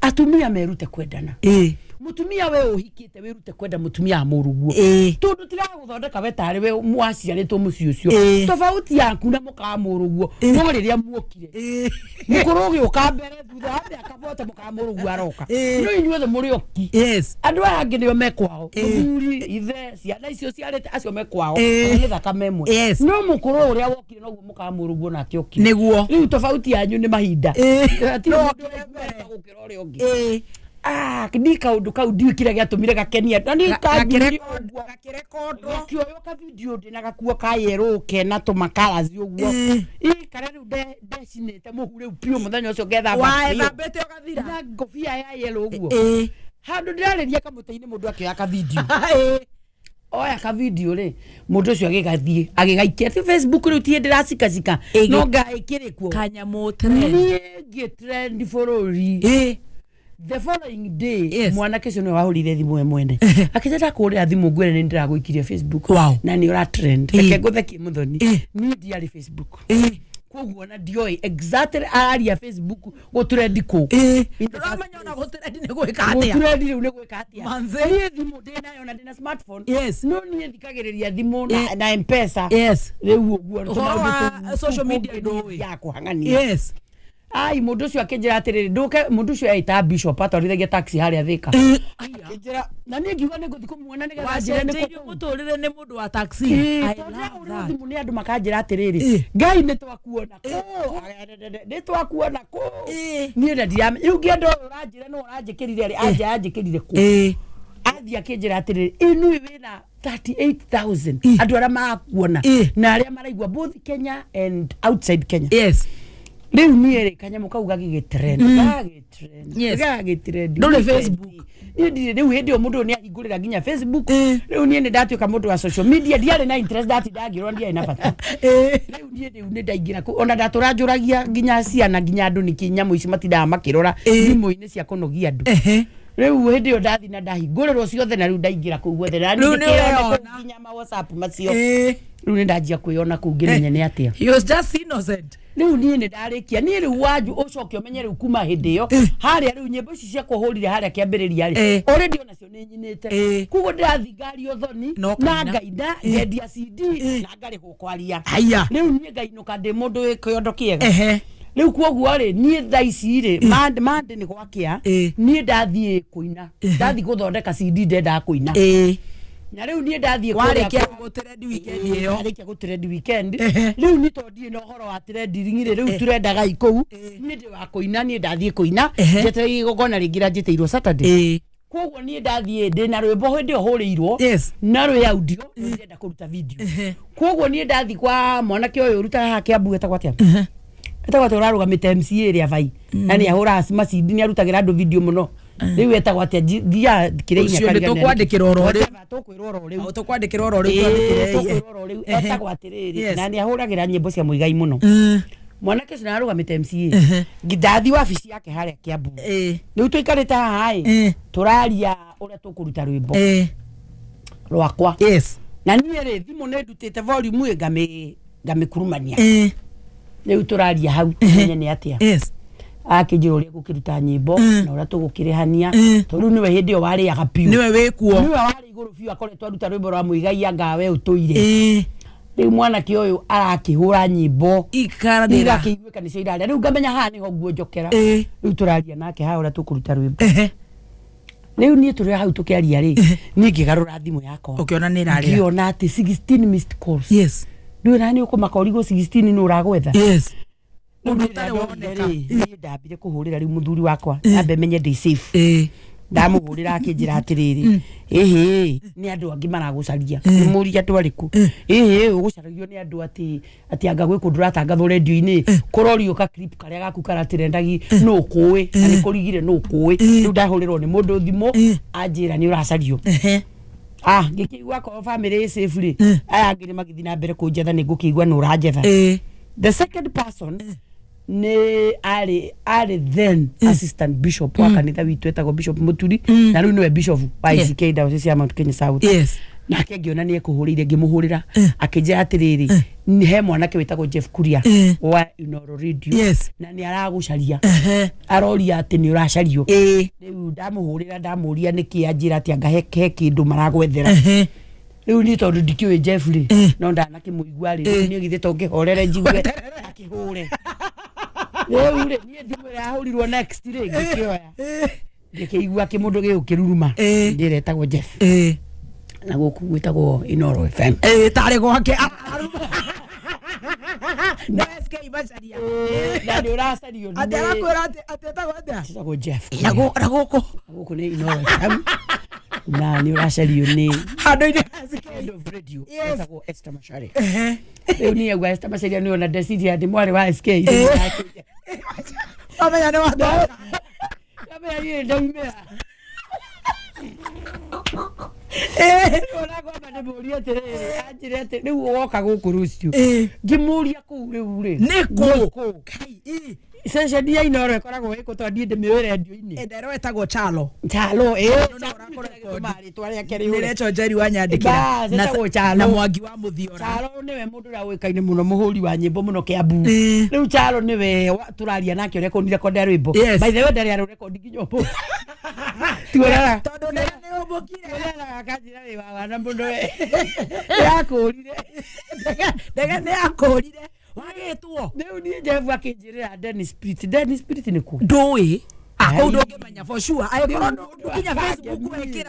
atumia merute kwendana eh mutumia we uhikite wirute kwenda mutumia muruguo eh. tundu tiraguthondeka we tari we mwaciaritwo muci ucio eh. tofauti yaku na mukaa muruguo eh. no riria muokire mukuru ugiuka mbere thutha wa miaka mote mukaa muruguo aroka no inyuothe muri oki andu aya angi nio mekwao muthuri ithe ciana icio ciarite acio mekwao ni thakame imwe no mukuru uria wokire noguo mukaa muruguo nake okire niguo riu tofauti yanyu ni mahinda ati no gukira uria ungi Ah, ndikaundu kau ndiu kira giatumire gakenia na nikagakioyo kavindio ndi na gakuo kayeruke na tumakaraci uguo ikara riu ndecinite muhu riu piu muthenya ucio ngethambate na ngobia ya yero uguo handu ndirariria kamutaini mundu akioya kavindio oya kavindio rä må ndå å cio agä gathiä agä gaikia ti facebook rä u tiä ndä racikacika no ngaä kä rä kuo kanyamå ngä trend bå rå ri the following day yes. mwanake cio nä wahå thimu we mwene akä kå rä ra thimå ngwä re nä ndä ragå facebook wow. na nä å ra reke ngå thekie må thoni niä ndiarä facebook koguo na ndioi exactly araria facebook guturendi ku ndåramenya ona guturendi nä gwä ka atäguturendi rä u nä gwä ka atäaniä thimå ndä nayo na ndä smartphone yes no niä thikagä rä ria thimå na, na mpesa yes rä u å guo social media ndå yakå hang'ania yes ai mundu ndå akinjira atiriri nduke mundu ucio eita bishop atwarithagia taxi haria thika akinjira na ni ngiuga ni nguthi kumuona ni getha njire ni kutu muturire ni mundu wa taxi tondu uri thimu ni andu makanjira atiriri ngai ni twakuona ku twakuona ku ni na ndiam riu ngienda uranjire no uranjikirire ari anje anjikirire ku athi akinjira atiriri inu wina 38000 andu aria makuona na aria maraigua both Kenya and outside Kenya yes riu niä rä facebook niä ndirä u hä ndä ä yo må ndå å nä ahingå rä ra nginya facebook rä u niä nä ndatuä ka må ndå wa social media ndiarä na interest ndati ndangä rwo ndiarä na bata rä u niä rä u nä ndaingä na ona ndatå ranjå ragia nginya ciana nginya andå nä kä nyamå ici matindaga makä rora thimå-inä cia kå nogia andå riu hindi yo ndathi na ndahingå rä rwo ciothe na rä u ndaingä ra kå u guothe na nginya ma whatsapp macio u nä ndanjia kwiyona kuu ngimenye eh, ni atia he was just innocent riu nie ni ndarikia nie riu wanju ucoke umenye riu kuma hindi iyo eh. haria riu nyimbo ici cia kuhurire te kiambiriria ri eh. already onacio ni nyinite kuguo ndirathingario thoni na ngai na ngendia cd na ngarihwo kwaria riu nie ngainuka ndi mundu wi kiondo kiega riu koguo ri nie thaa ici ri mande ni gwakia nie ndathii kuina ndathi guthondeka cd ndendaa ina na rä u niä ndathiä warä kia gå trendi u nä tondiä na å horo wa trendingirä rä u tå ikå u nä ndä wa kå ina niä ndathiä kå ina njetereire igångona rä ngä ra njä tä koguo niä ndathiä ndä na rwä mbo hä ndä ä hå rä irwo na rwä audio nä kå ruta video koguo niä ndathi kwa mwanake å yå rutaga haha kä ambu getagwo atä a atä å rarå gamä te ä rä a bai mm. na yaani nä ahå raga macindi nä arutagä ra andå video må no rä u etagwo atä thia kireinyatukwandikä ra oro riu tukwandä oro riu etagwo atiriri na nä ahå ragä ra nyä mbo cia må igai må no mwanake cio narå gamä te mca ndathiä wabici yake harä a kä ambu rä u tå ikarä te hahaä tå raria å rä a tå kå ruta rwä mbo rwakwa na niä rä thimå nä ndutä te volumu ngamä kurumania rä u tå raria hau nye nä atä a akinjä rå rä nyimbo mm. na å rä a tå gå kä rä hania mm. tondå rä u nä we hä ndä ä yo warä aga piå nä we wä kuo nä we warä igå rå biå akoretwo aruta rwä mbo rwa må igaia ngawe å tå ire rä u mwanake å yå arakä hå ra nyä mbo igakä iguä ka nä cio irarä a rä u ngamenya haha nä ho nguo njokera rä u tå raria nake haha å rä a tå kå ruta rwä mbo rä u niä tå rä hau tå kä aria rä niä ngä garå ra thimå yakwa å kä ona nä rarä ngä ona atä rä u nani å kå makorigwo nä å ragwetha mundu utari woneka ndambire kuhurira riu muthuri wakwa ambe menye ndi safe ndamuhurira akinjira atiriri ihi ni andu angi maragucaria muria twariku ihi ugucaragio ni andu ati ati anga gwi kundu ratangathwo rendio-ini kurorio ka clip karia gaku karatirendagia nu kuwi na ni kurigire nu kuwi riu ndahurirwo ni mundu thimu anjira ni uracario ah ngikigua ko family safe ri aya angĩ ni magithii na mbere kunjetha ni ngukigua ni uranjetha the second person nä arä arä then mm. assistant bishop wa mm. kanitha witå etagwo bishop må turi mm. na rä u nä we bishop wa ick yeah. ndaoci cia mount kenya south yes nake ngä ona nä ekå hå rä ire ngä må hå rä ra mm. akä njä ra atä rä mm. rä he mwanake wä tagwo jeff kuria wa inoro radio yes. na nä aragå caria uh -huh. aroria atä nä å racario rä u ndamå hå rä ra ndamå ria nä kä anjä ra atä anga he kä ndå maragwethera uh -huh riu ni tondu ndikiwe jeff ri no ndanakimuigua ri ni githe to ngihorere njigue akihure rä u rä niä thimå kä igua kä må ndå gä å kä ruruma njä ra ätagwo jeff na gå kå gwätagwo inoro fm tarä gwake na nä å racario nä rä u niagua nä ona ndeciria ndä mwarä wa sk Pamenya ne wada. Pamenya yeye ndio mimea. Eh, ona kwa mane muria tiriri, anjire ati riu woka guku rucio. Ngimuria kuu riu ri. Ni kuu. Kai. Eh ceceni ya inoro ĩkoragwo ĩkå tondũ ndiĩ ndĩmĩũĩ rendio-inĩ ĩtherwo ĩtagwo chalo chalo ĩĩmarĩtwa rĩake rĩũreco njeri wa nyandĩkĩrana mwangi wa mũthiora chalo nĩwe mũndũ ũrĩa ũĩkaine mũno mũhũri wa nyĩmbo mũno kĩambu rĩu chalo nĩwe tũraria nake ũrĩa kũnire kondia rwĩmbo maithe ndare arå rekondi nginya ũmũ tondũ kanjĩra wĩ wawana mũno we yakũrire ndege nĩ yakũrire wagätwo rä u niä njebu akä facebook eh.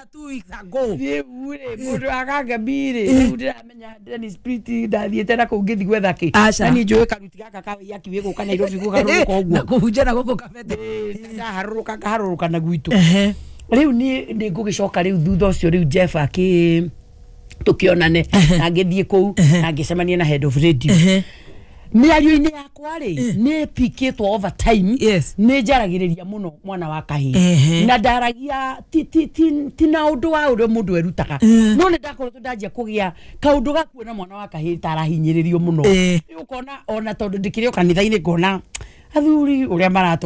eh. na gwetha kä karuti gaka ka eh, na na na thutha jeff onane na ngä thiä kå u na ngä na head of radio miario-inä yakwa rä eh. nä pikä two overtime nä njaragä rä ria må no mwana wa kahä na ndaragia ti na å ndå wa å rä a må ndå erutaga eh. no nä ndakoretwo ndanjia kå gä a kaå ndå gakuona mwana wa kahä tarahinyä rä rio må no å eh. kona ona tondå ndä kä rä o kanitha-inä ngona athuri å rä a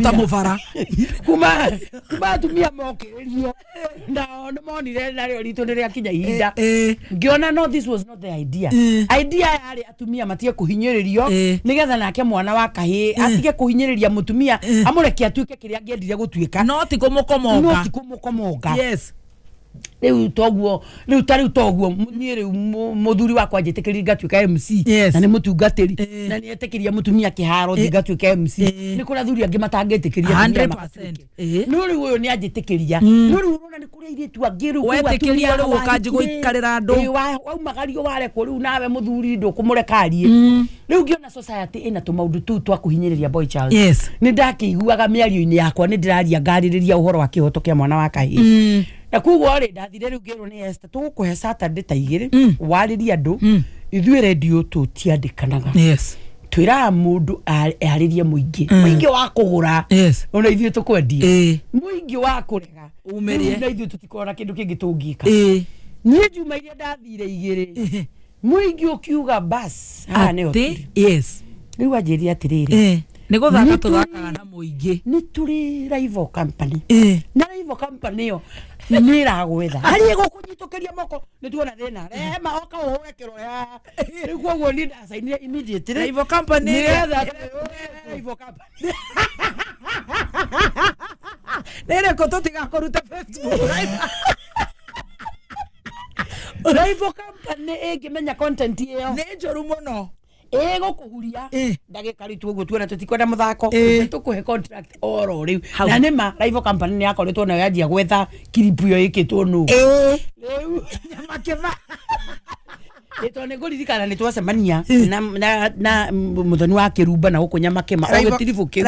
ta mubara kuma kuma atumia rio nao nä monire nario rä a kinya ihinda eh, eh. ngiona no this was not the idea eh. idea yari atumia matige kuhinyiririo nigetha nake mwana wa kahi atige kuhinyiriria mutumia amureke atuike kiria angiendire gutuika no ti kumukomoka no ti kumukomoka yes riu toguo riu ta riu toguo nie riu muthuri wakwa njitikirie ngatuika MC na ni mutungatiri eh. na ni etikiria mutumia kiharo thi eh. ngatuika MC eh. ni kuri athuri angi matangitikiria 100% no riu uyu ni anjitikiria mm. no riu urona ni kuri airitu angi riu wetikiria riu ukanji guikarira andu waumagario warekwo riu nawe muthuri ndukumurekanie mm. riu ngiona society ina tumaundu tuu twa kuhinyiriria boy child ni ndakiiguaga miario-ini yakwa ni ndiraria ngaririria uhoro wa kihoto mwana wa kahii mm na koguo rä ndathire rä u ngä rwo nä este tå gå kå he satandä ta igä rä mm. warä ria andå mm. ithuä rendio tå tiandäkanaga twä raga må ndå arä rie må ingä må mm. ingä wa kå gå ra ona ithuä tå kwendia eh. må ingä wa kå rega na ithuä tå tikona kä ndå kä ngä tå ngä ka eh. niä njuma iria ndathire igä rä eh. må ingä å kiuga bas rä u anjä ria atä rä rä nä gå thaka tå thakaga na må ingä nä tå rä raivo kampani eh. na raivo kampani ä yo nä ragwetha harä gå kå nyitå kä ria moko nä tuona thä na rema oka å hå re kä roya rä u koguo nä ndacainire raivo kampani raivo kampani nä rä kå tå tigakå ruta raivo kampani ä ngä menya ä yo nä njå ru må no igukuhuria ndagika ritu uguo tuona tutikwenda muthako tukuhe contract oro riu na ni ma rival company ni yakoretwo nayo yanjia gwetha kiripu yo ikitwo nu riu makitha to nä ngå ririkana nä twacemania na må thoni wa kä rumba na gå kå nyama kä ma ogä tiribå kä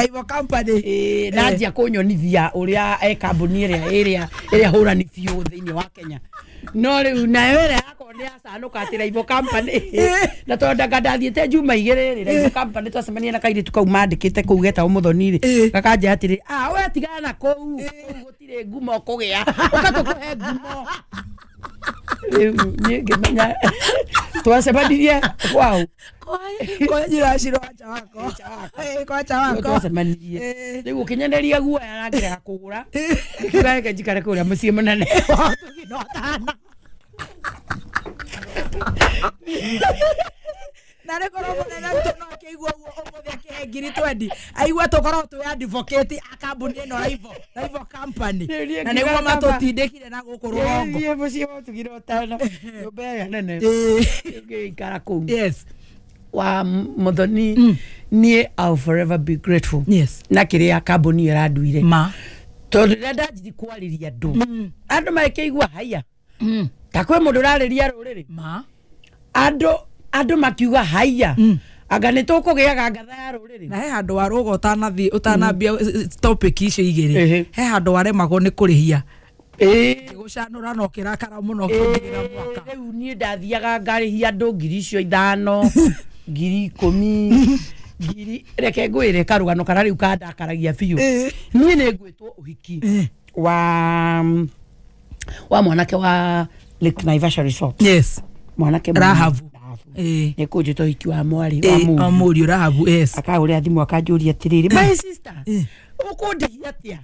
nanjia kå nyonithia å rä a ekambuni eh, ä rä a hå rani biå thä inä wa kenya no rä u nayo ä rä yakorwo nä yacanå katä raibo kampanä na tondanga ndathiä te njuma igä rä rä raibo kampanä eh. twacemania na kairä tu kau mandä kä te kå u getaå må thoni rä eh. gakanja atä rä ah, wetigana kå eh. u gå tirä ngumo kå gä a å katå kå he ngumo rĩu niĩ ngĩmenya twacemanirie kwao twacemanirie rĩu eh. ũkĩnyeneria guoya nangĩrega kũgũra ngĩkĩreke eh. njikare kũrĩa mũciĩ mũnene wa tũgino tana na rä må nene witå må thä akä he aigua tå korwo tå advocate ä no raivo company na nä guo matå tindä kire na gå kå rå rongo ciä watugire å tana nyå mba ä rä a nene ikara kå wa mothoni mm. niä forever be grateful yes. na kä rä a kambuni ä randuire tondå rä rä a ndanjiri kwarä ria andå mm. andå makä igua haya mm. takwä må ndå rarä ria rå rä rä andå andå makiuga haiya mm anga nä tå kå gä aga ngatha ya rå rä rä na he handå warå ga ũtanathiĩ ũtanambia mm. eh, eh, icio igä rä he handå waremagwo nä kå rä hia gå canå ra na å kä rakara må no rä u niä ndathiaga ngarä hia andå ngiri icio ithano ngiri ikå ngiri reke ngwä re karå kana rä u kandakaragia biå niä nä ngwä two å hiki wa wa mwanake wa lake naivasha resort yes mwanake rahavu nä eh. kå njä ta å hiki wa mwarä wa eh, må riå rahabu akahå rä a thimå akanjå ria atä rä eh. rä my sister å kå ndehia atä a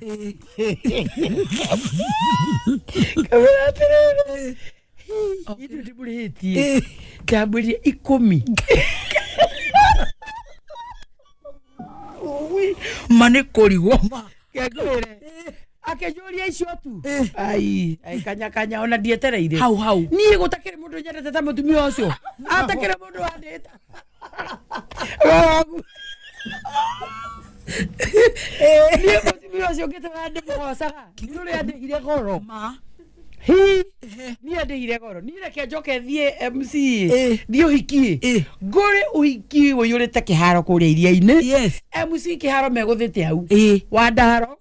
kamera atä rä rä itå ndä må rä hä tie ngambå ria ikå mi ma nä kå rigwo ma re akenjuria icio tu eh. ai ai kanya kanya ona ndietereire hau hau niä gå takire må ndå nyendete ta må tumia å cio atakire må ndå andä ta wagu niä må tumia å cio ngä tara ndä må gocaga nä å rä a ndä hire goro hi niä ndä hire goro niä reke njoke thiä mc eh. thiä å hikiä eh. ngårä å hiki wå yå rä te kä haro kå rä a iria mc kiharo haro megå thä te hau wa ndaharo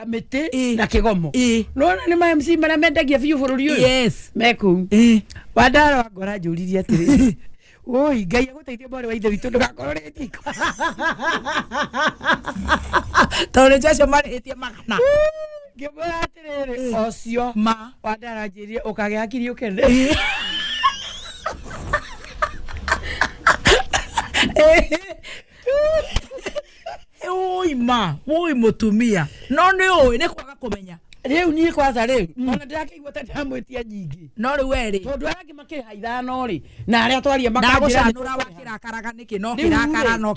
kamiti e. na kigomo e. nona ni ma MC maria mendagia biu bururi uyu yes. meku e. wandara wa ngora njuririe atiriri oi ngai agũteithia mwarĩ wa ithe witũ ndũgakorwo rĩ thingo tondũ njacio marĩhĩtie magana ngĩmwĩra atĩrĩrĩ ũcio ma wandaranjĩrire ũkagĩa akiri ũkene eh woi ma woi mutumia no ni ui ni kwaga kumenya riu nie kwanza riu mm. ona ndirakeigua ta ndamwitia nyingi no riu eri tondu aria angi makiha ithano ri na aria twaria makagucanura wakirakaraga niki no kirakara no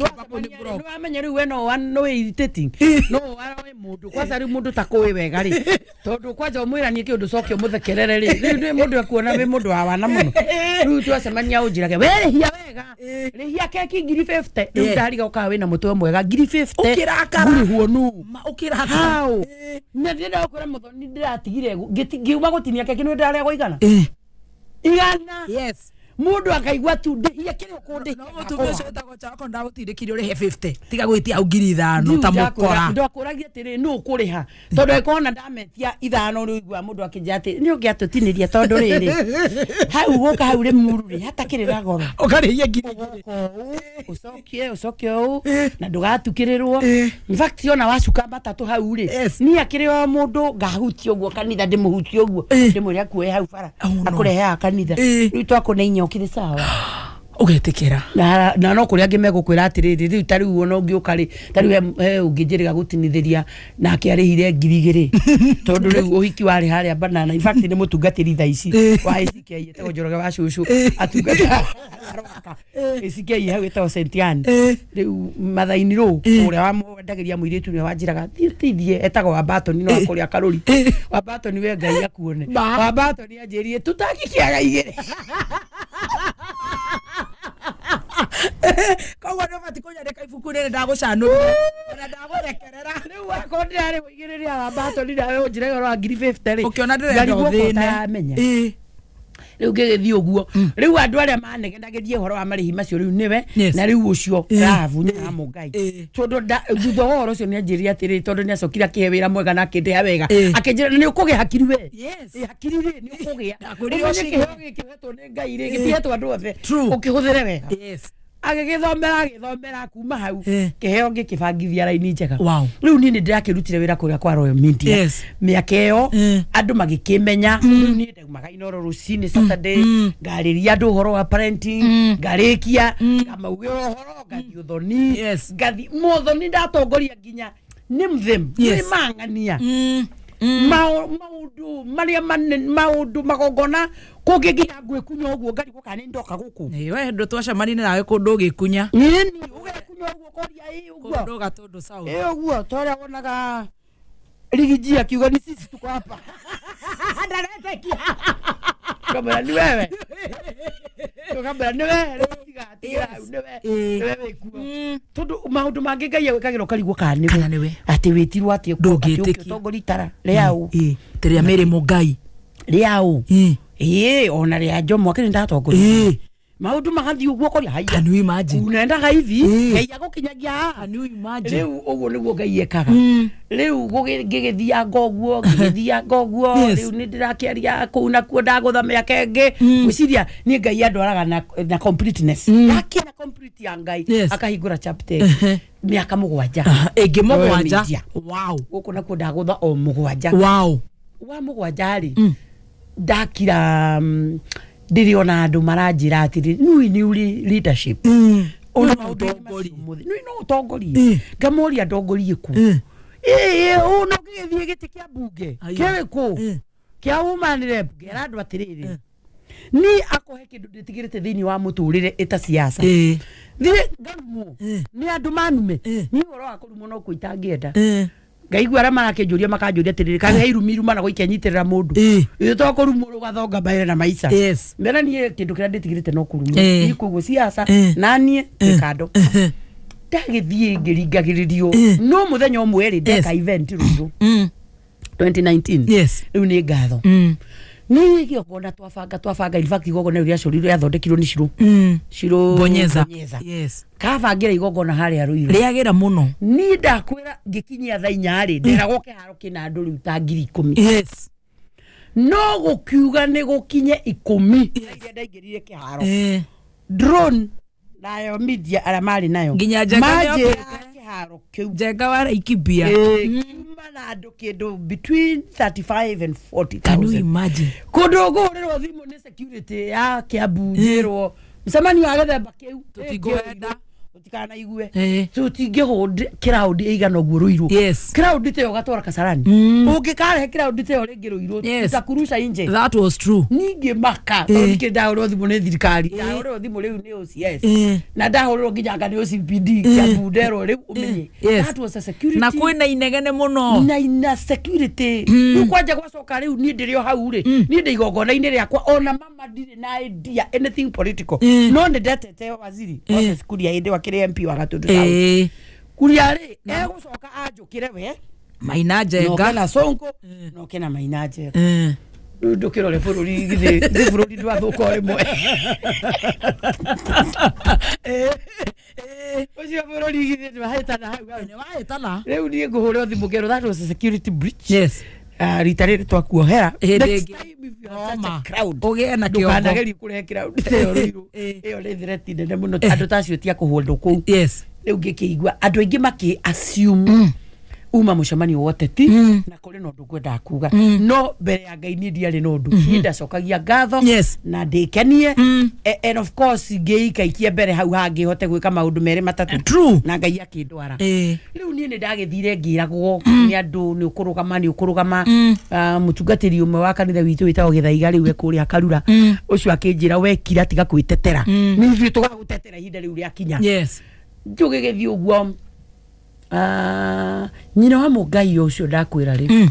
kiwamenye riu we no niwititi no waroe mundu kwanza riu mundu takuwi wega ri tondu kwanja umwiranie kiundu coke umuthekerere ri riu ni mundu akuona wi mundu wa wana muno riu twacemania unjirage we rihia wega eh. rihia keki ngiri fifty riu eh. ndariga ukaga wina mutwe mwega ngiri fifty ukirakara huo nu ukirakara eh. na ndina ukwira muthoni ndiratigire ngiuma gutinia keki ni ndaregwa igana igana yes mundu akaigua tu ya kiri kundi no mutumia cio etagwo chako ndagutindikire uri he 50 tiga gwitia au ngiri ithano ta mukora ndakuragia atiri nu kuriha tondu ikona ndametia ithano ri igua mundu akinja ati ni ungi atutiniria tondu riri hau guka hau ri mururi hatakirira goro ukarihia ngiri ucokie ucokie u eh. na ndugatukirirwo eh. in fact ona wacuka matatu hau ri ni akiri o mundu ngahutia uguo kanitha ndimuhutie uguo eh. ndimwire akuoe hau bara oh, akureheaga kanitha riu inyo que ni ugetikira na na no kuria ngime gukwira atiriri riu tari u ona ungiuka ri tari we ungijiriga gutinitheria na akiarihire ngiri igiri tondu riu uhiki wari haria banana in fact ni mutungatiri tha ici eh. wa ICK etagwo Njoroge wa shushu eh. atungata aroka isike ICK hawe etagwo Sentian riu mathaini ru uria wa mwendagiria eh. muiritu ni wanjiraga thithie etago wa Barton no akuria karuri wa Barton we ngai akuone wa Barton anjirie tutagikiaga igiri koguo nä bati kå nyandä ka ibuku rä rä ndagå canå ona ndagå rekerera rä u akorwo ndä rarä å igä rä ria wa mbatonire å njä ra å wa ngiri bä rä å kä ona ndä rendaå thä ne rä u ngä gä thiä å guo mm. rä u andå arä a manegenaga å horo wa marä hi macio rä u nä we na rä u å cio eh. ravunya eh. må ngai eh. tondå thutha wa å horo å cio nä anjä rire atä rä tondå nä acokire akä he wä ra mwega na akä ndä ha wega akä njä ra nä å kå gä hakiri we hakiri rä nä å kå gä a å kä hetwo nä ngai rä gä tihetwo andå othe å kä hå thä re wega agä thomera kuma hau eh. kä bangithia raini njega riu ni kå wira kuria kwa Royal Media miaka iyo eh. andu magikimenya mm. riu ni ndaumaga inoro rucini mm. Saturday andå å horo wa parenting ra å horo å uthoni ngathi muthoni ndatongoria nginya nä mũthemu mang'ania mm. Mm. maudu maria maundu magongona kungiginya ngwikunya uguo ngarigwo kana ni ndoka guku we ndu twacamanine nawe kundu ugikunya ni ugekunya uguo koria i uguo kundu gatundu sau i uguo toria wonaga rigiji kiuga ni sisi tuko hapa ndaretekia Kamera nueve. kamera nueve. tondå maå ndå mangä ngai agwä kagä ra å karigwo kana nä we atä wä tirwo atä ndångä tä tongoria itara rä aå tä rä a mä rä må ngai rä aå ä ona rä a njomo nä ndatongori maudu magathii uguo kori haya can you imagine unaendaga hivi eh. ngai agukinyagia can you imagine riu uguo niguo ngai ekaga hmm. riu ngigithia ngoguo ngigithia ngoguo riu ni ndirakiaria kuu nakuo ndagutha miaka ingi hmm. gwiciria ni ngai andwaraga na, na completeness yakia hmm. na complete ya ngai akahingura chapter miaka mugwanja ingi mugwanja wow guku nakuo ndagutha o mugwanja wow wa mugwanja ri ndakira um, ndiri ona andu maranjira atiri nui ni uri leadership mm. ona utongoria nui no utongoria mm. ngamoria ndongorie ku ä å no gä thiä gä tä kä a mbunge kä rä kå kä a umanire mbunge ara andå atä rä mm. rä ni akohe kä ndå ndä tigä wa må tå rä re ä ta ciaca thirä ngarumwo nä manume nä å horo wa kå rumwo no ngaigua arĩa marakenjuria makanjuria atĩrĩrĩ kahe irumi iruma na gũikenyiitĩrĩra mũndũ eh. ĩ to kũrumwo ũgathonga mbaere na maica mbera niĩ kĩndũ kĩrĩa ndĩtigĩrĩte no kũrumwo ikũguo eh. ciaca eh. na niĩ mĩkando ndagĩthiĩ ngĩringagĩrĩrio no mũthenya ũmwe rĩ ndeka event rũndũ 2019 mm. rĩu nĩ ngatho mm nä igä ogona twabanga twabanga invaki igogona rä rä acorirwo yathondekirwo nä cirå mm. cirå bonyeza kabangä ra igogona harä a rå irå rä agä ra må no ni ndakwä ra ngä kinyia tha inyarä nderagwo kä haro kä na andå rä u ta ngiri ikå mi no gå kiuga nä gå kinye ikå mi iria ndaingä rire kä haro eh. nayo media arä a marä nayo nginya njaa kiharo kiu njenga wara ikibia kuma na andu kindu between 35 and 40 can you imagine kundu gurirwo thimu ni security ya kiambu nyirwo mcemanio wa githemba kiu tutingoenda utikanaigwe tutingihunde eh. crowd igana guo ruiru crowd teyo gatwara kasarani ungikarehe mm. crowd teyo ringi ruiru itakurusha inje that was true ningi maka eh. ndike ndahurwo thimu ni thirikari eh. ndahurwo thimu riu ni OCS na ndahurwo nginyanga ni OCPD kiabunderwo riu umenye that was a security na kwina inegene muno na ina security hmm. riu kwanja gwacoka riu ni ndiri hau ri hmm. ni ndi igongona-ini ona mama ndiri na idea anything political no ndetete waziri wa cukuria hindi akire MP wa gatundu eh kuria ri egucoka anjukire we maina njenga na sonko no kena maina njenga eh ndu kirore bururi githi thi bururi ndwathuka rimwe ucio bururi githi ndwahitana hau ni wahitana riu nie nguhure thimu ngero that was a security breach yes Ah, rita rä rä twakuohera ugie na kiongokanageri kå rehe crowd ä yo nä thereti nene må no andå tacio tiakå hå ndå kå u rä u ngä kä igua andå aingä makä assume mm uma mushamani wote ti mm. na kuri no ndu ngwendaga kuga mm. no mbere ya ngai ni ri no ndu mm -hmm. ndacokagia ngatho yes. na ndä kenie mm. e, and of course ngä ikaikie mbere hau hangi hote gwika maundu maå matatu eh, merä matatå na ngai akä ndwara eh. rä u niä nä ndagä thire ngä ragwo mm. nä andå nä å kå rå gama nä å mm. ah, wa kanitha witu wä githaiga riu ekuri akarura u mm. akinjira a karura å cio akä njä ra wekira tiga gwä tetera mm. nä ithuä tå gagå tetera ihinda rä u rä akinya njå gä gä thiä Ah, nyina wa mungaio ucio ndakwira ri mm.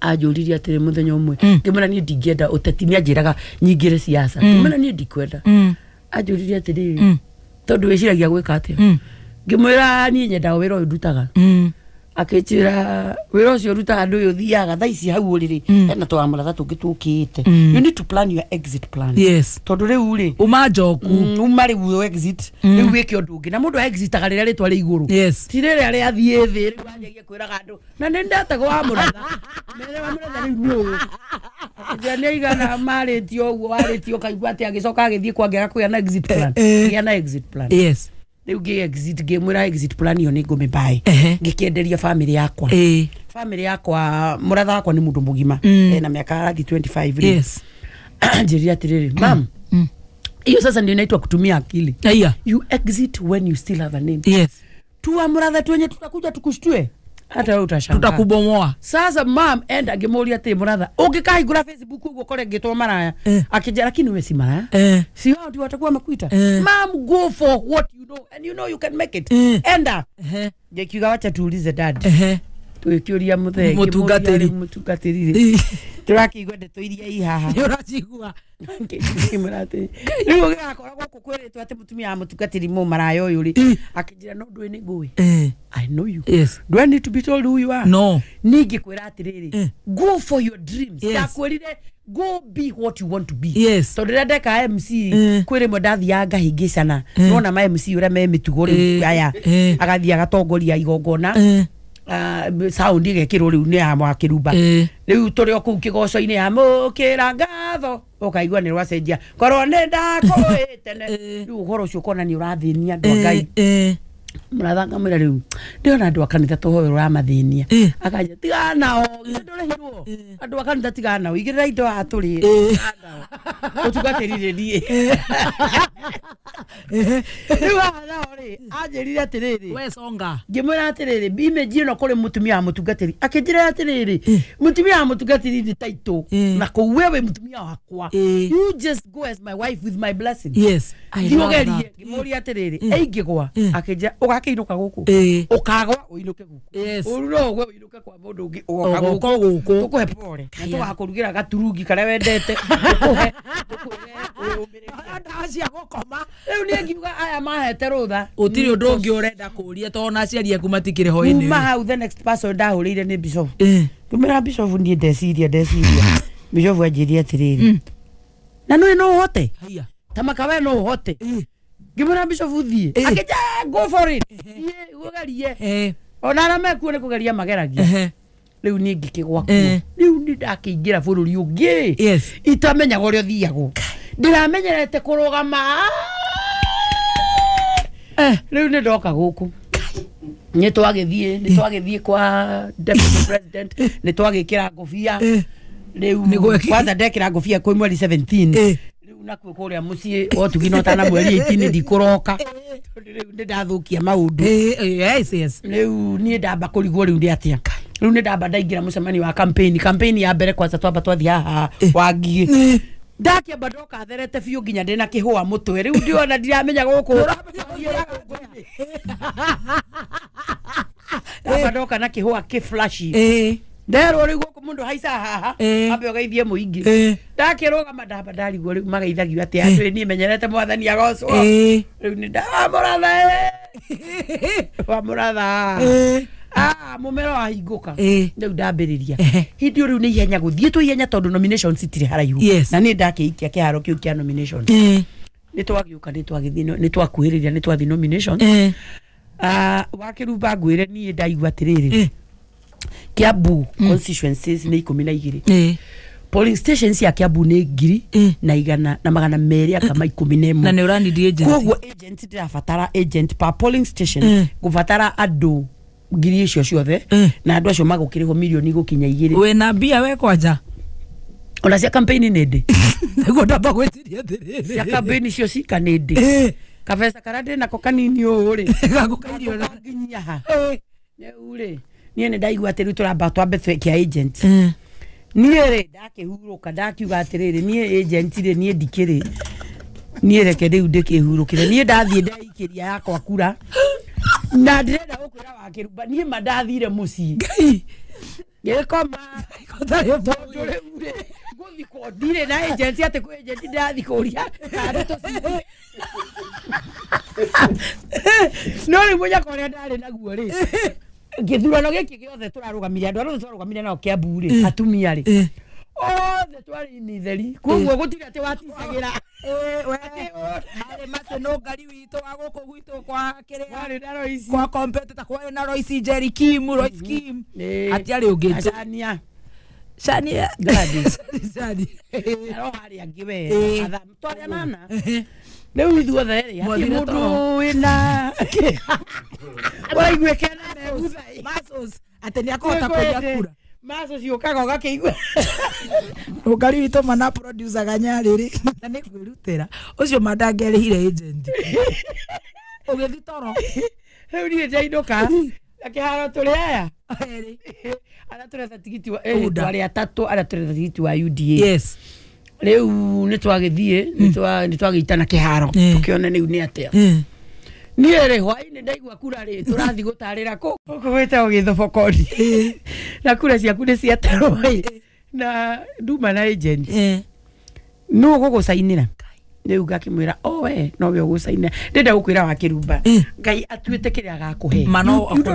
anjuririe atiri muthenya umwe mm. ngimwira nie ndingienda uteti ni anjiraga nyingire ciaca mm. ngimwira nie ndikwenda anjuririe atiriri tondu wiciragia gwika atia ngimwira nie nyendaga wira uyu ndutaga akinjira wira ucio ruta ndu uyu thiaga thaa ici hau uriri mm. hena twamara tatu gitukite mm. you need to plan your exit plan yes tondu riu ri uma njoku mm, uma ri yo exit riu wike undu ngi na mundu exitaga riria ritwa ri iguru yes ti riria ri athie thi riu anjagia kwiraga andu na ni ndatagwo wa muratha mere wa muratha riu nuu ja ni aigana marĩtio ũguo warĩtio kaigua agicoka agithie kwa kwangĩaga kwa na exit plan ya eh, eh. na exit plan yes riu ngi exit ngimwira exit plan iyo ni ngume mbae ngikienderia family yakwa family yakwa muratha wakwa ni mundu mugima mm. ena miaka rathi 25 yes jeria atiriri mam mm. Mm. hiyo sasa ndio inaitwa kutumia akili yeah. you exit when you still have a name yes tuwa muratha twenye tutakuja tukushtue hata utashanga tutakubomoa sasa mam enda ngimuria ati muratha ungikahingura facebook uguo kore ngitwo maraya eh. akija lakini wewe si maraya eh. si hao ndio watakuwa makuita eh. mam go for what you know and you know you can make it eh. enda eh. ngikiuga wacha tuulize dad eh tugikiuria muthenge mutungatiri mutungatiri turakigwa ndeto iria i haha ni uracigua ngikimira ati riu gakora guku kwiritwo ati mutumia wa mutungatiri mu maraya uyu ri akinjira no ndwe ni ngui i know you yes. do i need to be told who you are no ningi kwira atiriri go for your dreams ndakwirire yes. go be what you want to be yes tondu rä ndeka mc kwä rä mwe ndathiaga ngahingä cana nona ma mc å rä a me mä tugo rä aya agathiä agatongoria igongona Ah, saundi rä riu ni ya mwakirumba riu turi o kä kigoco-ini ya ra ngatho kaigua ni rwacenjia korwo ndakå ä tene riu uhoro ucio å ni nia andå a ngai murathanga mwira riu ndiona andu akanitha tuhoyo ra mathinia akanja tigana o ndurehirwo andu akanitha tigana o igirira indo aturi utungatiririe riu hathao ri anjirire atiriri ngimwira atiriri imeji ino kuri mutumia wa mutungatiri akinjira atiriri mutumia wa mutungatiri ndi taito na kuu wewe mutumia wakwa you just go as my wife with my blessing yes ngiugerie ngimuria atiriri eingigwa akinjira å å inå ke gå kå å rura å gwe å inå kwa må ndå å ngä å gå kå tå kå gakå rugä ra gaturungi karä a wendete ndawa cia gå koma rä u nä ngiuga aya mahete rå tha å tirä å ndå å ngä å renda kå ria tondå na aciari aku matikä rä ma hau ndahå rä ire nä bicobu ndå mä ra bicobu ndeciria ndeciria bicobu anjä ria na nä no å hote ta makawe no å hote ngimwira bishop uthie eh. akija go for it gugerie eh. eh. ona arĩa mekuo nĩ kũgeria mageragia rĩu niĩ ngĩkĩgwakuo rĩu nĩ ndakĩingĩra bũrũri ũngĩ itamenyaga ũrĩa ũthiagwo ndĩramenyerete kũrũgama rĩu nĩ ndoka gũkũ nĩ twagĩthiĩ nĩ twagĩthiĩ kwa deputy president nĩ twagĩkĩra ngobia rĩu kwanza ndekĩra ngobia kwĩ mweri 17 na rä a må ciä otuginotana mweri itini ndikåroka nä ndathå kia maå ndå rä u niä ndamba kå rigwo rä u ndä atä a rä u nä ndamba ndaingä ra må cemani wa kampeni kampeni ya mbere kwanza twamba twathi haha wangie ndakä ndoka ndokatherete biå nginya ndä na kä hå a må twe rä u ndiona ndiramenya gå kå hå ndoka na kä hå a kä nderwo riu guku mundu haica haha eh. ambe ugeithie muingi eh. ndakirugama ndambandariguo riu mageithagio atia eh. andu ni menyerete mwathani agocwo riu ni ndawamuratha wamuratha ah, mumera wahinguka riu ndambiriria hindi riu ni ihenya guthie tu ihenya tondu nominations itire haraihu na ni ndakiikia kiharo kiu kia nominations ni twagiuka ni twagithie ni twakuhiriria ni twathi nominations ah, wakirumba ngwire nie ndaigua atiriri kiabu mm. constituencies mm. ikå mi na igiri mm. Eh. polling station cia kiabu ne ngiri mm. na igana na magana merä akama eh. ikå mo na ä mwe koguo agent ndärabatara agent pa polling station mm. gå batara andå ngiri icio ciothe mm. na andå acio magå kä rä ho mirioni gå kinya igä rä wä na mbia we kwanja ona cia kampeini nä ndä nä ndamba gwä tiria atä rä cia kampeini cio cika nä ndä kabesa karia ndä nako ore å rä gagå kairio nginyia ha rä ore niä nä ndaigua atä rä u tå ramba agent niä rä ndakä hurå ka ndakiuga atä rä rä niä agent rä niä ndikä rä niä reke rä u ndä huro hurå kä re niä ndathiä ndeikä ria yakwa kura na ndä renda gå kwä ra wakä rumba ma må ciä ngai gä koma tondå rä u rä gå na no naguo githurano giki giothe turarugamire andu arothe turarugamire nao kiambu ri eh. atumia ri eh. othe twarä ini theri koguo eh. gå tirä atä waticagä harä angä we mhm. twarä anana rä u ithuothe rä hatirä må ndå wä na waraiguä kena atä nä akåhota kå ria kura maco ciåkaga ågakäigua åkaririto mana producaga nyarä rä na nä kwä rutä ra å cio mandangerä hire å gä thi toro rä u ndirä njainåka na kä haro tå rä aya arä a tå retha tigiti arä atatå arä a tå retha tigiti wa eh, uda riu nä twagäthiä hmm. nä twagä na kä haro hmm. tå kä one rä u nä atä a hmm. niä hwainä ndaigua kura rä tå rathi gå tarä ra kå kå gwä tagwo gä na kura ciaku nä ciatarwo na nduma na agent nå gå gå cainä ra rä u ngakä o we no å gå caina ndenda gå kwä ra wa rumba ngai atuä te kä rä agakå he ndå kå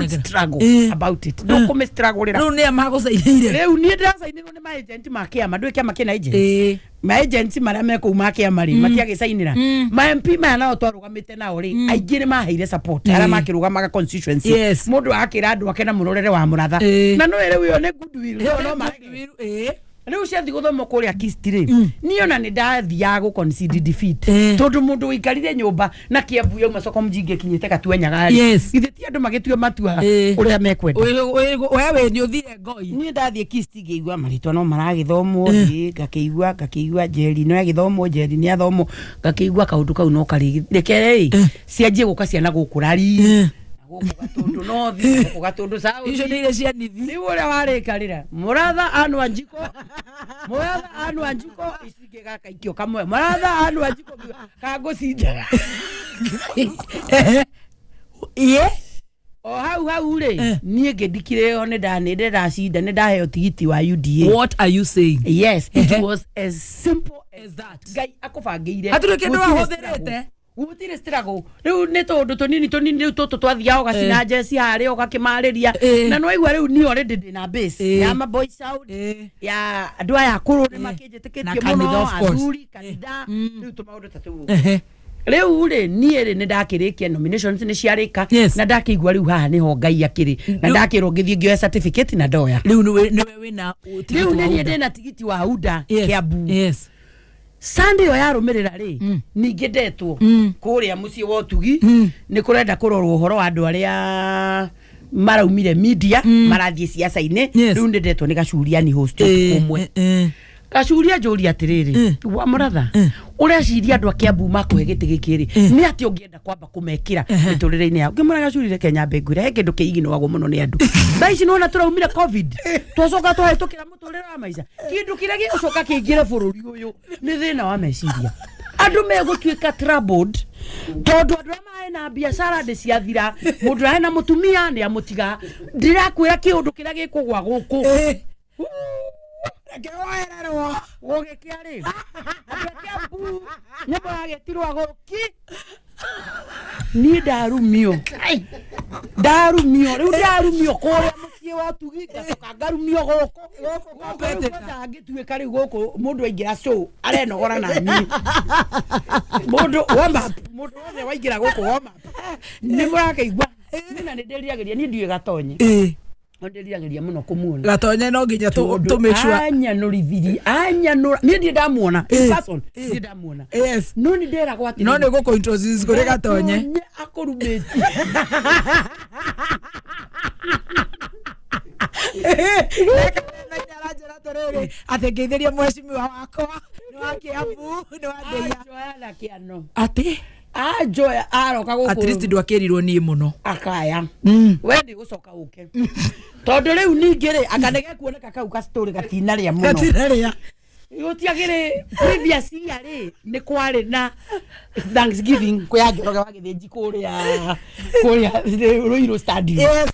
mä rä rä nä a cainäire rä u niä ndacainärwo nä maäjenti ma kä ama ndå kä ama kä na ejenti marä a mekå u makä ama rä mm. matiagä cainä ra mamp mm. maya nao twarå gamä te nao rä mm. aingä nä maheire arä a makä rå gamaga må ndå akä ra andå ake na må rorere wa må ratha na no rä u ä yo nä no marege riu ciathi guthomo kuria kistire mm. ni ona ni ndathi ya gu concede defeat eh. tondu mundu wikarire nyumba na kiambu yauma soko mjinge kinyite gatue nyagari yes. ithe ti andu magitue matua uria eh. mekwenda we we ni uthire ngoi ni ndathi kisti ngeigua maritwa no maragithomwo eh. igua ngakiigua igua jeri no yagithomo jeri ni igua ngakiigua kaundu kau no kari reke cianjie guka ciana gukurari guku gatundu no thi guku gatundu sau icio å rä a warä karä muratha anwa njiko muratha anwa njiko njiko kangå cindaga iä o hau hau rä eh. niä ngä ndikire o nä ndacinda nä ndaheo tigiti wa uda eh. ngai akå bangä ire hatirä kä ndå te gutirä nä tå tonini tonini rä u tå tå twathiaga å gacina njeci eh. harä a å gakä ria eh. na nä waigua rä u niä orä ndä ndä na ya maboy sound ya andå aya akå rå nä makä njä kanida kä tie må no riu kanitha rä u tå maå ndå ta tå guo rä u rä niä rä nä ndakä rä kia nä ciarä ka na ndakä igua rä u haha nä ho ngai akä rä na ndakä rwo ngä thiä ngä oya na ndoya rä u nä niä ndä na tigiti wa uda kä ambu yes. Sunday yo yarumirira ri mm. ningi ndetwo mm. kuria mucii wa utugi mm. ni kurenda kurorwo horo wa andu aria maraumire media marathie ciaca-ini riu ni ndetwo ni gacuriani host umwe eh, eh, eh. gacuria njuri atiriri wa muratha ureciria andu a kiambu makuhe gä tä gä kä rä eh. nä atä å ngä enda kwamba kå mekä ra mä yao ngä mora gacurire kenya mbengå ä he kä ndå kä iginwagwo må no nä andå tha ici nä wona tå raumire eh. twacoka twahätå kä ra må tå rä re wa maica kä ndå kä rä a gä gå coka kä ingä re bå rå ri å yå nä thä na wa meciria andå megå tuä ka tondå andå arä na biacara ndä ciathira må ndå na må tumia nä amå tiga ndä rakwä ra gå gä kä a rä andå akä abu nä magä tirwa gå ki niä ndarumio ndarumio rä u ndarumio kå rä a må ciä wa tugi ngacoka ngarumio gå kå tangä tuä ka rä u gå kå må ndå aingä ra arenogora na ni må ndå må ndå wothe waingä ra gå kå nä må rakä igua na nä ndä rä agä ria niä ndiä gatonye ndiriragäria må no kå muona gatonye no nginya tå mä cua anyanå rithirie anyanå niä ndiä ndamuona eh, eh. ndiä ndamuona no nä nderagwo atä no nä gå kå gå rä gatonye akå rumä tie aranjä rä atä ngä ithä rie wa wakwa nä wa kä ambu nä wandeia atä ajoya aroka gå at least rirwo niä må no akaya mm. we nä gå coka å ke tondå rä u ningä rä akanege kuoneka kau gatå rä gatina rä a må nogatina rä a rä previous rä nä kwarä na thanksgiving kwä ya roge wagä thä nji kå rä a kå rä a rå irå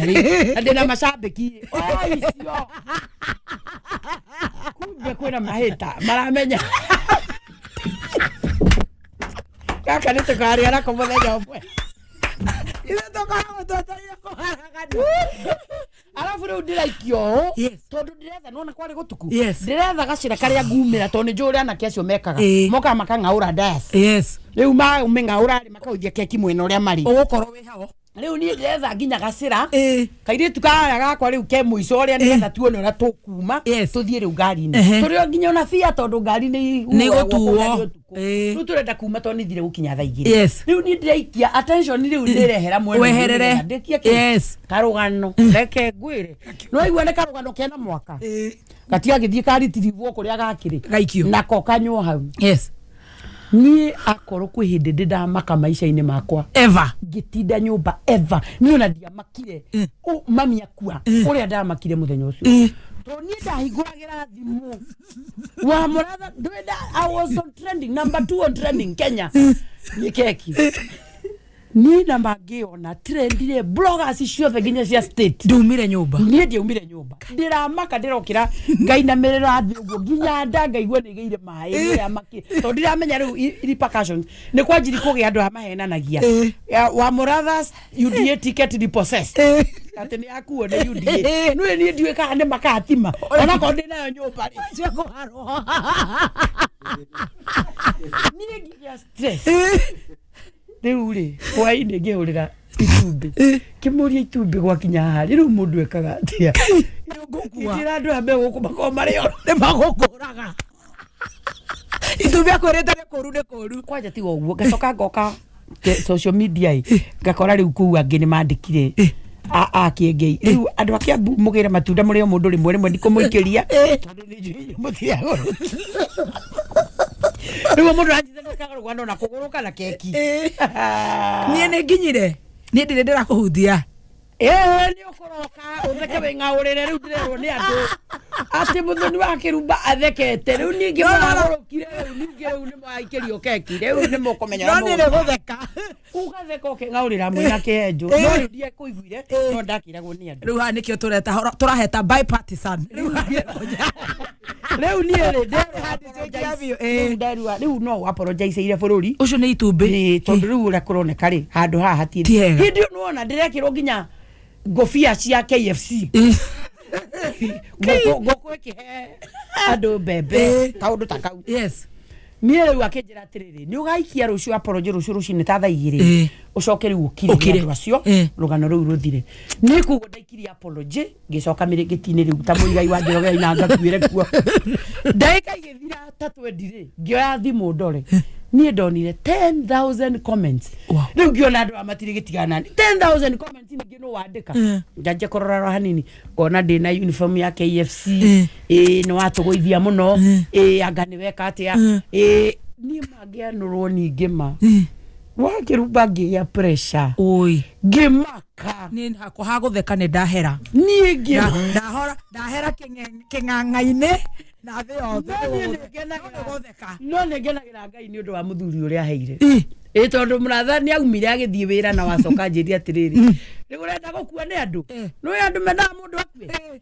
njiari ndä na macambäki oicio kumbe kwä na mahä ta maramenya gaka nä tå karä a må thenya å mwe ithe tå koragwo twetereire kå haragana arabu rä u ndä raikio å tondå ndä retha nona kwarä gå tuku ndä retha gacä ra karä a ngumä ra tondå nä njå rä anake acio mekaga eh. mokaga makang'aå ra rä u maå meng'aå rarä thia keki mwena å rä a marä å gå korwo wä hao riu ni ndetha nginya gacira kairitu kaya gakwa riu ke muico uria nigetha tuone uria tukuma tuthie riu ngari-ini turi o nginya ona bia tondu ngari ni gutuo riu turenda kuma tondu nithire gukinya thaa igiri riu ni ndiraikia attention riu ndirehera mweherere ndikie ki karugano reke ngwire no igua ni karugano kena mwaka gatiga githie karitiribwo kuria gakiri nako kanywo hau niä akorwo kwä hä ndä ndä ndamaka maica-inä makwa ngä tinda nyå mba eva niå na ndiamakire mm. mami akua å rä a ndamakire må thenya å cio mm. to niä ndahingåragä thimå wa må ratha ndä na kenya nä keki ni na mangiona trendire bloggers ciothe nginya cia state ndiumire nyumba ni ndiumire nyumba ndiramaka ndirokira ngainamirira thi uguo nginya nda ngaigua nigeire mai ya maki to ndiramenya riu repercussions ni kwa kwanjiri kugia andu a mahenanagia wa morathas UDA eh. ticket repossessed eh. ati nä akuo nä UDA nä eh. niä ndiä kana nä makatima onakorwo ndä nayo nyå mba cia kå harwo niä stress riu ri hwaini kä eh. må ria itumbä gwakinya rä u må ndå ekaga atia andå andu megå kå makorwo mari o ni magukuraga itumbi akwirite ni kuru ni kuru kwanja tiga uguo ngacoka ngoka social media i eh. ngakora riu kuu angi ni andå akä ambu må gä mugira matunda må rä o må ndå rä mwe mundu rimwe rimwe ndikumwikiria eh. tondu ni njui mutiagoro rä u må ndå ranjithanäkaga rå na kå gå rå kana keki eh. niä nä nginyire niä ndä rä ndä rakå hutia nä å kå roka å theke wä ng'aå rä re rä u ndä rerwo nä andå atä må thoni wa kä rumba athekete rä u ningä maragå rå kire rä ningä rä u nä maikä rio keki rä u nä må kåmenya nä gå theka ugatheka å kä ng'aå rä ra mwä na eh. kä enjå no eh. rä u ndiekå iguire no ndakä ragwo nä andå rä u haha nä kä o tå raheta rä u rä rä u bå rå ri å nderehandicenjiavio nderua riu no apologaiceire bururi ucio ni itumbi tondu riu uria kuroneka ri handu nä hatiri ndä rekä rwo nginya ngobia cia KFC ngå kä he andå mbembe ndå ta kau niä rä u akä njä ra atä rä rä nä å gaikia rå cio aporonje rå cio rå cinä ta thaigä igä rä eh. å coke rä u å kire andå acio eh. rå gano rä u rå thire nä koguo ndaikirie aporonje ngä coka mä rä ngä tinä rä u ta må igai wa njorogeaina ngakuä re kuo ndagä ka igä thira ta twendirä ngä oya thimå ndore eh niä ndonire 10000 comments rä u ngĩona andå a matirä gä tigana 10000 comments ningä nä wandä ka eh. njanjia kå hanini ngona ndä na uniform ya kfc ä eh. nä watå gåithia må no ä eh. anga nä weka atä a ä niä mangä anå rwo ningä ma wangä rumba ngä gä a ngä maka hakwa hagå theka nä ndahera niä ngä ndahera kä nganga na thä yothe nä ngenagä ra ngai nä å ndå wa må thuri å rä a heire ä tondå må ratha nä aumire agä thiä wä ra na wacoka njä ri atä rä rä rä gå renda gå kua nä andå nä andå menaga må ndå akue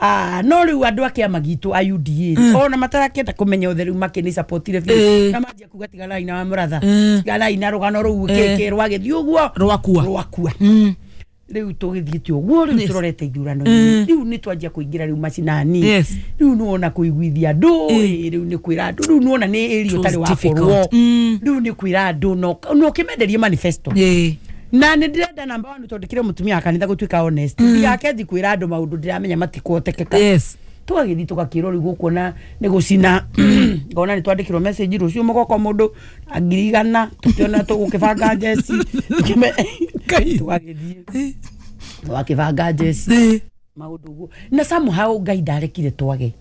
ah no riu andu a kiama gitu a UDA mm. ona matarakenda kumenya utheru makini supportire biu eh. na manjia kuga tigarai na muratha mm. Eh. tigarai na rugano ruu eh. keke rwagithii uguo rwakua rwakua mm riu tugithiite uguo riu turorete ithurano mm. riu ni twanjia kuingira riu macinani riu ni wona kuiguithia andu eh. riu ni kwira andu riu ni wona ni iri utari wakorwo riu ni kwira andu no kimenderie manifesto yeah na nä ndä renda namba wa nä tondä kä re må tumia wa kanitha gå tuä ka mm. ndigake kwä ra andå maå ndå ndä ramenya matikuotekeka tå gagä thiä tå gakä rwo rä gå kuona nä gå cina mm. ngona nä twandä kä rwo rå ciå må goko må ndå angirigana igana tå kä ona tå gå kä banga njeci tå gagä thiä tå banga njeci maå ndå guo na samuhau ngai ndarekire twage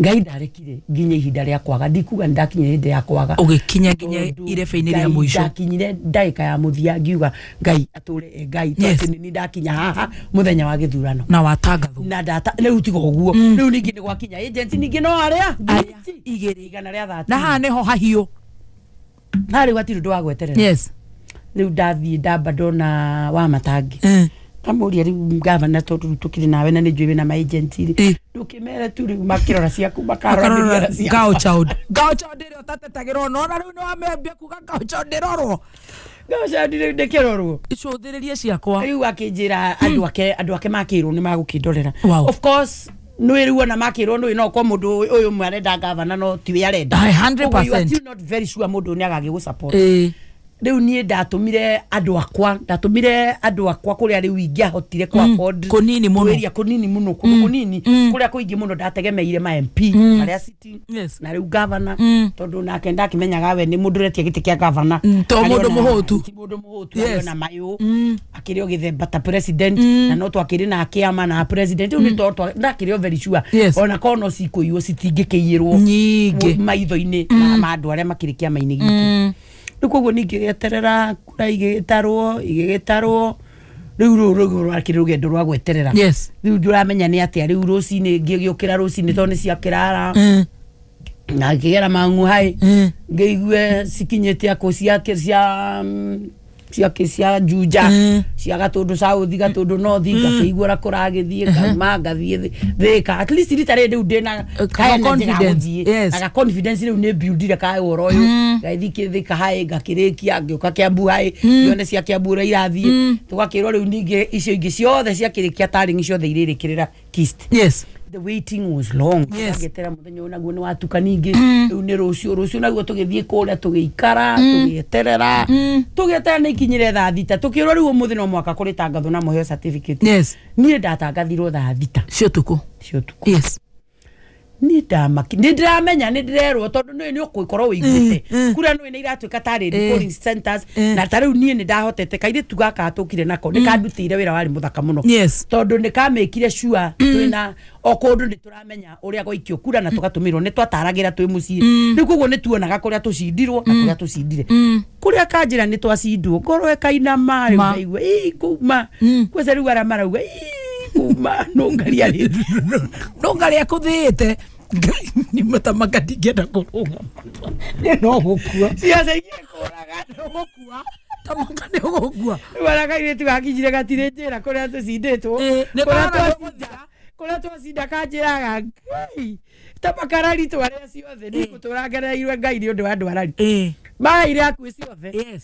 ngai ndarekire nginya ihinda rĩa kwaga ndikuga ndakinyire ndä ya kwaga ũgĩkinya nginya irebe-inĩ må mũico ndakinyire ndagĩka ya mũthia ngiuga ngai atå e eh, ngai yes. nĩ ndakinya haha thenya wa gĩthurano na watangathwo na ndata u tiga ũguo mm. rĩu ningĩ nĩ gwakinya agent ningĩ no arĩa igĩrĩ igana rĩa thati na haha nĩho hahiũ haha rĩu hatirĩ ũndũ wa gweterera yes u ndathiä ndamba ndona wa matangi mm eh ngamuria riu ngavana tondu riu tukiri nawe na ni njui na maagenti ri ndukimere tu riu makirora ciaku makarora gaochaud gaochaud ri utatetagirwo nona riu ni wamembia kuga gaochaud rorwo gaochaud riu ndikirorwo icũthĩrĩrie ciakwa riu akinjĩra andũ hmm. ake andũ ake makĩirwo nĩ magũkĩndorera of course nä rä ona makä rwo no kwa må ndå å yå mwe arenda ngavana no tiwe arenda not very sure må ndå nä agagä gå riu nie ndatumire andu akwa ndatumire andu akwa kuria riu ingiahotire kwa mm. afford kunini muno kuria kunini muno kundu mm. kunini mm. kuria kuingi muno ndategemeire ma MP aria sitting na riu governor tondu nake ndakimenyaga we ni mundu retia giti kia governor to mundu muhutu ti mundu tu na mayu akiri ogithemba ta president na no twakiri na kiama na president ni to ndakiri o very sure ona kono cikuiywo citingikiyirwo nyingi maitho-ini ma andu aria makiri kiama-ini gitu riu koguo ningigieterera kura igä igä gä tarwo igigitarwo igigitarwo riu ru ru rwakiri rugendo rwa gweterera rä u u ndå ramenya nä atä rå cinä riu å kä ra rå cinä ngigiukira nä ciakä rara eh. na gera mang'u haä ngä hai eh. ngiigue cikinyite ako cia mm, cia cia njunja mm. cia gatundu sauthi gatundu nothi ngakĩigua mm. ũrĩa kũragĩthiĩ ngauma uh-huh. ngathiĩ thĩka at least rita rĩrĩ rĩu ndĩna uh, kaenagũthiĩ na gaconfidence rĩu nĩ mbiundire kaĩworo ũyũ mm. gaithi kĩthĩka haĩ ngakĩrĩkia ngĩũka kĩambu haĩ ngĩone cia kĩambu ũrĩa irathiĩ tũgakĩrwo rĩu ningĩ icio ingĩ ciothe ciakĩrĩkia tarĩng'i ciothe irĩrĩkĩrĩra kist yes the waiting was long agetera muthenya naguo ni watuka ningi mm. riu ni rucio rucio naguo tugithie kuria tugiikara mm. tugieterera mm. tugieterera ni ikinyire thaa thita tukirwo riu umuthi no mwaka kuri tangatho na muheo certificate yes nie ndatangathirwo thaa thita cio tuku cio tuku yes ni ndamaki ni ndiramenya ni ndirerwo tondu ni ni ukwikorwo wiguite mm, mm. kura no ni iratuika tari mm. recording centers na tariu ni ni ndahotete kaire tuga ka tukire nako ni kandutire wira wari muthaka muno tondu ni kamekire sure twina o kundu ni turamenya uria gwaikio kura na tukatumirwo ni twataragira twi mucii riu koguo ni tuonaga kuria tucindirwo na kuria tucindire kuria kanjira ni twacindirwo ngoro ikainama riu naigua ii kuma kwesa riu aria marauga ii kuma nungaria nungaria kuthite ngai nä matama ndingäenda kå rå ga nä no gå kua ciaca kå raga nä gå kua tamaka nä gå kua rä u arä a kairä tu gakinyire gatirä njä ra kå rä a tå cindätwo kå eh, rä a twacinda kå rä a twacinda kanjä raga ngai tamakarari twarä a ciothe nä gå tå rangereirwe ngai nä å ndå wa andå arari eh. ire akuä ciothe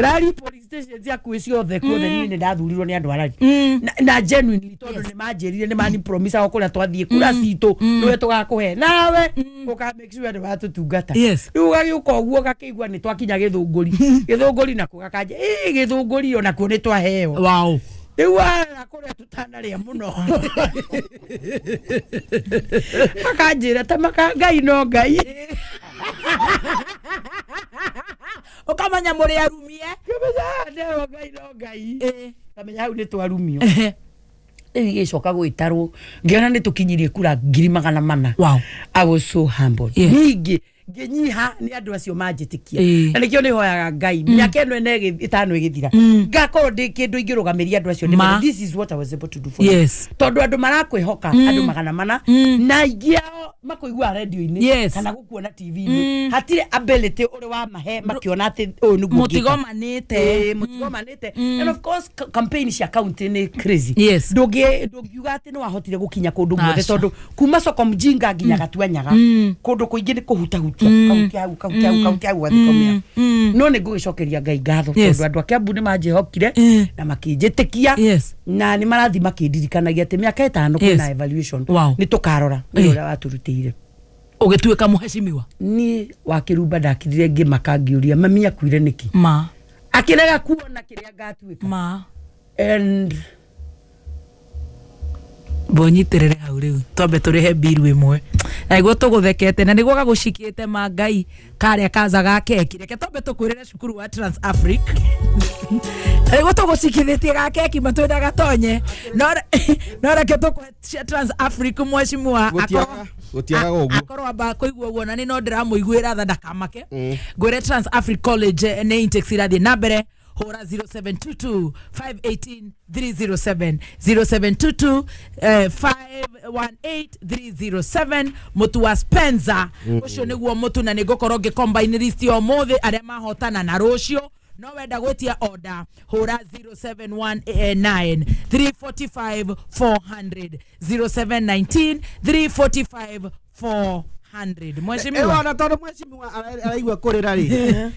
irari police station cia kuicio the ko mm. nini ndathurirwo ni andu arari mm. na genuinely tondu ni manjirire ni mani promise ako kuria twathie kura mm. citu mm. niwe tugakuhe nawe uka make sure ndu watutungata riu ugagiuka uguo gakigwa ni twakinya githunguri githunguri na kugakanja ii githunguri ona kuo ni twaheo wow rä wara kå rä a tå ta maka ngai no ngai å kamenya må Eh. menyaga ndeo hau nä twarumio rä coka tarwo ngä ona nä tå kinyirie kura ngiri magana mana wow. i was so humbled yeah. ningä ngänyiha nä andå acio kia na nä kä o nä hoyaga ngai mm. mĩaka ä no ene ĩtano ä gä thira mm. ngakorwo ndä kä ndå ingä rå gamä ria andå acio tondå andå marakwä hoka andå magana mana mm. na aingä ao makåigua rendio-inä kana gå kuona tv-inä hatirä ability å rä wa mahe makä atä å yå nä guomutigo manä te må manä te campaign cia kauntä nä ndå ngiuga atä nä wahotire gå kinya kå ndå guothe tondå kuma soko mjinga nginya gatuanyaga nyaga kå ndå kå ingä nä kå hutahuta no nä ngå gä cokeria ngai ngatho tondå andå a kä ambu nä manjähokire eh. na makä njä tä kia na nä marathi makä ndirikanagia atä mä aka ä tano kwä na nä tå karora eh. nä å rä a watå rutä ire å gä tuä ka må hecimiwa niä wakä rumba ndakirire ngä maka ngä å ria mami akuire nä kä ma akä rega kuona kä rä a ngatuä ka ma and mbonyitä rä re hau rä u twambe tå rä he mbiru ä mwe na niguo tuguthekete na niguo gagucikite ma ngai karia kaza gakekire ke tombe tukwirire cukuru wa Trans Africa na niguo tugucikithitie gakeki matwenda gatonye no reke tukwe Trans Africa wa akorwo gutiaga guguo akorwo amba kuigua guo na ni no ndiramuiguira tha ndakamake mm. ngwire Trans Africa College ne intex irathie na mbere hora 0722 518 307 0722 518 307 mutu wa spencer ucio mm-hmm. niguo mutu na nigukorwo ngikombaini list ya umuthi aria mahotana na rucio no wenda gwitia order hura 0719 345 400 0719 345 400 ona tondu mwecimua araigua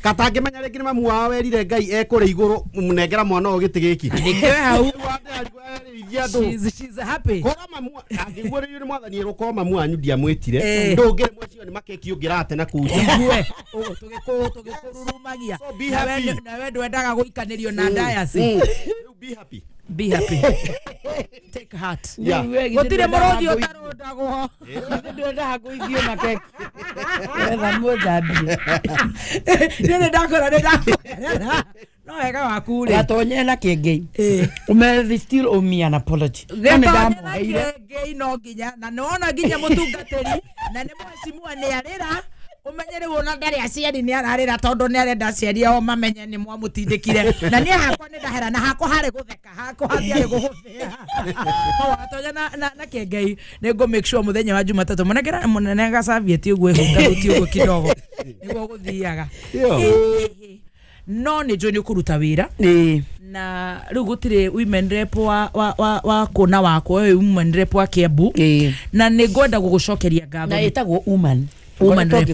gatangä menya rä ngä nä mamu wao werire ngai igå rå mũnengera mwana ũyũ gĩtĩ gĩkĩ angĩguũrĩrio nĩ mwathani ĩrũkorwo mamu wanyu ndiamwĩtire eh. ndũngĩrĩ mwecio nĩ makeki ũngĩrate na kuu tũgĩkũrurumagia nawe ndwendaga gũikanĩrio na ndayaci mm. mm. rĩu be happy be happy take heart gutire muruthi utarundagwo ndwendaga kuithio na keki getha mũthambie nĩthĩ ndakora nĩ ndakorera no wega waku rĩ gatonye na kĩngei eh. umethi still owe me an apology gatonye na kĩngei no nginya na nĩwona nginya mũtungatĩri na nĩ mwacimu nĩ arĩra umenyere wona ndari aciari ni ararira tondu ni arenda aciari ao mamenye ni mwamutindikire na ni hakwa ni ndahera na hako hari gutheka hako hathiari gugubia watonya na na, na kengei ni ngo make sure muthenya wa jumatatu munegera munene gacavieti uguo ihutahuti uguo kidogo niguo guthiaga no nä njå nä å kå ruta wä ra na rä u gå tirä wimenrep wa, wa, wa, wa wakwa å yå wimenrep wa kä embu na nä ngwenda gå gå cokeria ngatho na tagwo woman rep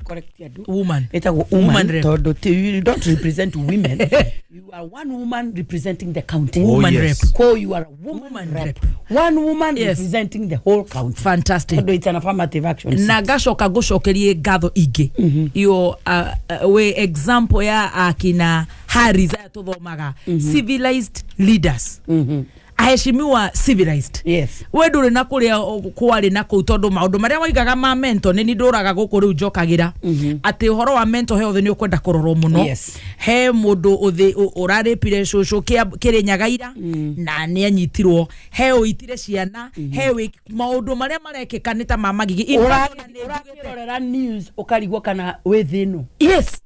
woman woman you don't represent women you are one woman representing the county oh, woman yes. rep you are a woman, woman rep. rep one woman yes. representing the whole county fantastic an affirmative action na ngacoka ngå cokerie ngatho ingä mm-hmm. yo uh, uh, wä example ya akina haris aya tå thomaga mm-hmm. civilized leaders mm -hmm aheshimiwa civilized yes we ndå rä na kå rä uh, a kwarä na kå u tondå maå ndå marä a waigaga ma mento nä ni ndå raga gå kå rä u njokagä ra mhm. atä å horo wa mento he othe nä å kwenda kå rorwo må no he må ndå å rarä pire cå cå kä rä nyaga mhm. na nä anyitirwo he å itire ciana mhm. he maå ndå marä a marekä ka nä ta ma magigi news karigwo kana wä thä no yes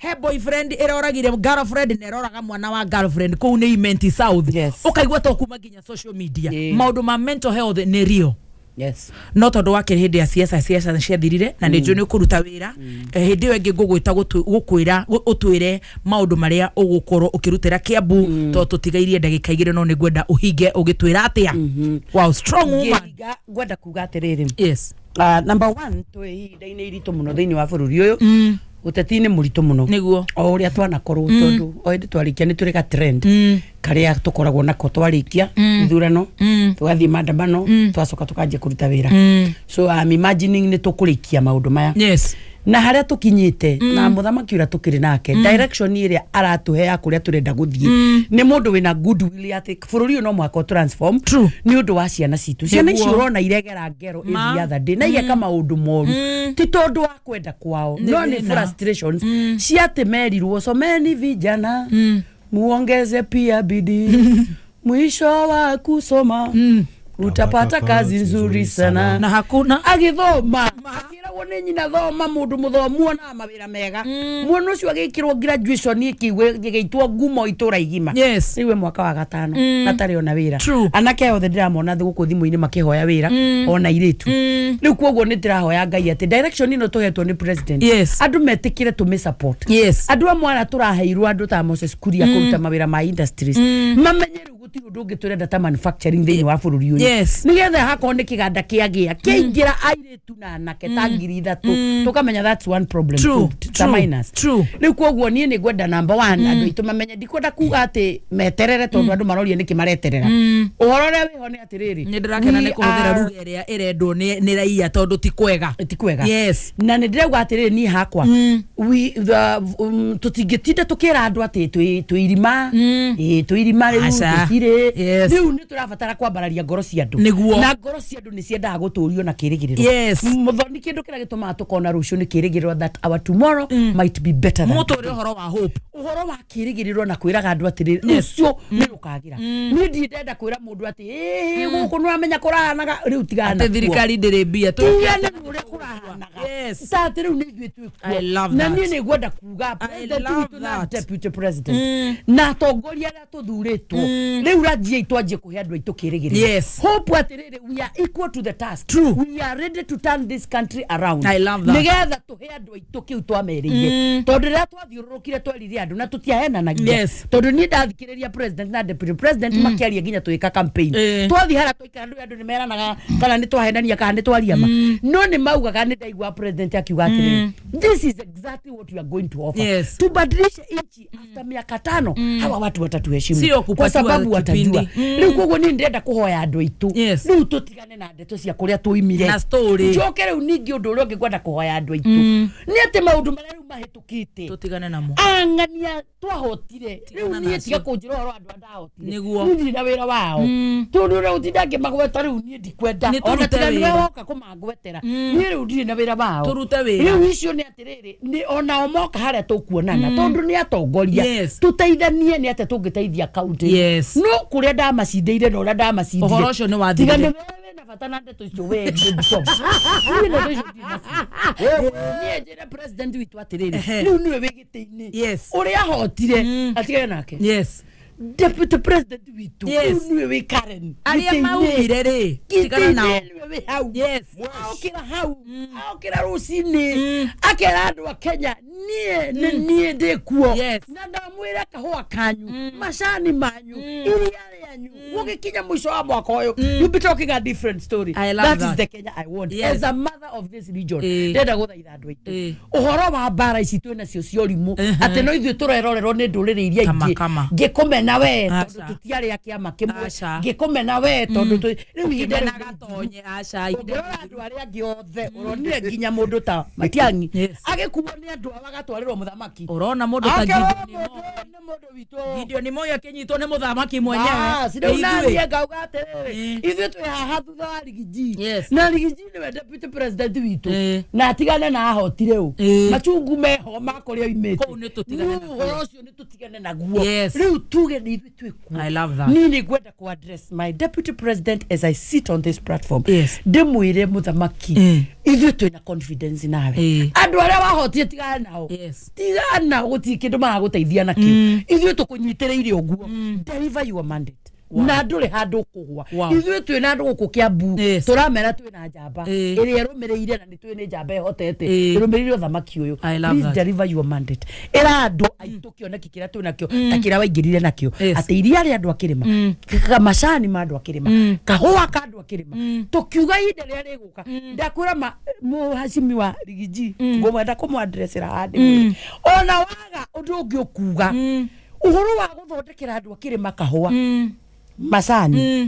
he boyfriend iroragire girlfriend na iroraga mwana wa girlfriend ko ne imenti south yes. ukaigua to kuma ginya social media yeah. maundu ma mental health ne rio Yes. no tondå wakä hä ndä ya ciaca ciaca ciathirire na nä njå nä å kå ruta wä ra hä ndä ä yo ä ngä ngå gwä ta gå kwä ra å to tå tigairie ndagä ka no nä gwenda uhinge ugitwira atia mm-hmm. wow strong woman atä a ngwenda kuga atä rä rä number one to ihinda-inä iritå må no thä inä wa bå rå ri uteti ni muritu muno niguo o a twanakorwo mm. tondu o hindi twarikia ni turi ga trend mm. tå koragwo nako kia mm. ithurano mm. gathiä mandamano mm. twacoka tukanjia kuruta nä mm. so I'm um, imagining ni maå ndå maya yes na haria tukinyite mm. na muthamaki uria tukiri nake mm. direction iria aratuhe ya kuria turenda guthie mm. ni mundu wina goodwill ati bururi uyu no mwaka transform True. ni undu wa ciana citu ciana icio urona iregera ngero every other day na igeka mm. maundu moru mm. ti tondu wa kwenda kwao no ni frustrations mm. ciate merirwo so meni vijana muongeze pia bidi mwisho wa kusoma utapata kazi nzuri sana na hakuna agithoma koragwo nä nyina thoma mundu muthomu ona mawä mega mm. mwana å cio agä kä rwo gä itwo ngumo itura igima rä u mwaka wa gatano na mm. tari ona wira anake yothe ndiramona thi thä thimu ini makihoya wira mm. ona iritu tu rä u koguo nä ndä ngai ati direction ino tå ni president andå metä kä re support mä andå a mwana tå ta moses kuria kå ruta mawä ra ma mamenye rä u undu tirå ndå ta manufacturing thini wa bå uyu ri å yå kiganda kiagia kiingira airitu na anake tangi ngiri ithatu mm. tukamenya that's one problem true, true, minus true riu koguo nie ni ngwenda number one mm. andu aitu mamenye ndikwenda kuga ati meterere tondu mm. andu maroria niki mareterera uhoro mm. uria wiho ni atiriri ni ndirakena ni kuhuthira ruga iria raia tondu ti kwega ti kwega yes na ni ndirauga atiriri ni hakwa mm. we um, tutingitinda tukira andu ati twirima mm. twirima riu tutire riu ni turabatara kwambararia ngoro cia andu na ngoro cia andu ni ciendaga guturio na kirigiriro muthoni kindu kira gitumaga tukona rucio ni kirigirirwa that our tomorrow mm. might be better than mutu ri horo wa hope uhoro wa kirigirirwa na kwiraga andu atiriri mm. ucio mm. mm. ni rukagira ni ndi ndenda kwira mundu ati eh mm. guku no amenya kurahanaga riu tigana ati thirikari ndiri mbia tu tigana ni uria kurahanaga yes ta ati riu ni ithuĩ twĩ kuo na niĩ nĩ ngwenda kuga na deputy president na atongoria arĩa tũthurĩtwo rĩu ranji aitũ anjie kũhe andũ aitũ kĩrĩgĩrĩro hope atĩrĩrĩ we are equal to the task True. we are ready to turn this country around I love that nigetha tuhe andu aitu kiu twameriire mm. tondu riria twathiururukire twerire andu na tutiahenanagia tondu ni ndathikiriria president na deputy president mm. makiaria nginya twika campaign eh. twathi hara twaikara ndu andu nimeranaga kana ni twahenania kana ni twariama mm. no ni maugaga ni ndaigua president akiuga atiri this is exactly what we are going to offer yes. tubadilishe nchi after miaka tano hawa watu watatuheshimu kwa sababu watajua riu koguo ni ndirenda kuhoya andu aitu riu tutigane na ndeto cia kuria tuimire njoke riu ningi undu undu uria ungikwenda kuhoya andu aitu mm. ni ati maundu maria riu mahitukite tutigane namo ang'ania twahotire riu nie tiga kunjira uhoro andu andahotire niguo nini na wira wao mm. tundu uria utinda ngimagweta riu nie ndikwenda ona tiga niwe woka kumangwetera mm. nie riu ndirĩ na wira wao turute wira riu icio ni atiriri ni onao moka haria tukuonana tondu ni atongoria tuteithanie ni ati tungiteithia kaunti no kuria ndamacindĩire na ũrĩa ndamacindire ũhoro ũcio nĩ wathirire tiga nĩ wewe na bata na ndeto icio wee ndeto icio niä njä re witå atä rä rä rä u nä we wä gä tä inä å rä hotire atigane nake deputy president witũ nĩwe wĩ Karen aliemaumire ra tigana nao wĩ hau aokĩra hau mm. aokĩra rũcinĩ mm. akera andũ a Kenya niä nĩ niĩ ndĩ kuo na mm. ndamwĩra kahũa kanyu macani manyu iria rĩanyu gũgĩkinya mũico wa mwaka å you be talking a different story that, is the Kenya I want as a mother of this region eh. ndenda gũthaitha andũ aitũ eh. ũhoro wa mbara ici twĩnacio cia ũrimũ atĩ no ithuĩ tũrerorerwo nĩ ndũrĩrĩ iria ingĩ ngĩkũmena ngĩmena we tondå tå tiarä a kä ama kä mwe ngä kå mena we tondå rä u ihindaaårora andå arä angä othe å mm. nginya må ta matiangi agä kuo andu andå ao agatwarä rwo må thamaki å rona må ndå nä må ndå witå nä moyo akä nyitwo nä må thamaki mwenyewe nanie ngauga atä rä tu twä haha thutha wa rigiji na rigiji nä deputy president wito eh. na atigane na ahotire u eh. machungu meho makuria imete a ni tutigane na horo å cio nä tå tigane tuge mbele ni ithu twiku i love that ni ni ngwenda ku address my deputy president as i sit on this platform yes ndimwire muthamaki mm. Eh. twina confidence nawe eh. andu aria wahotie tigana nao yes tigana guti kindu maguteithia nakio mm. ithu tukunyitiriire uguo mm. deliver your mandate na ndå rä handå kå gwa ithuä twä na gå kå kä tå ramera twä na njamba ä eh. rä eh. a ä rå mä rä ire na nä twä nä njamba ä hotete ä rå mä rä ire thamaki å yå ä ra andå aitå kä oneki kä mm. rä a twä nakä o ta kä rä a waingä rire nakä o atä iria rä andå akä rä ma macani ma andå akä rä ma kahåa ka andå akä rä ma tå kiuga ihinda rä a rä gå ka ndakwä ra wa rigiji mm. ngåmwenda kå mwadresera handä mm. ona waga å ndå å ngä å kuga å horo wa gå thondekera andå akä rä ma basan, mm.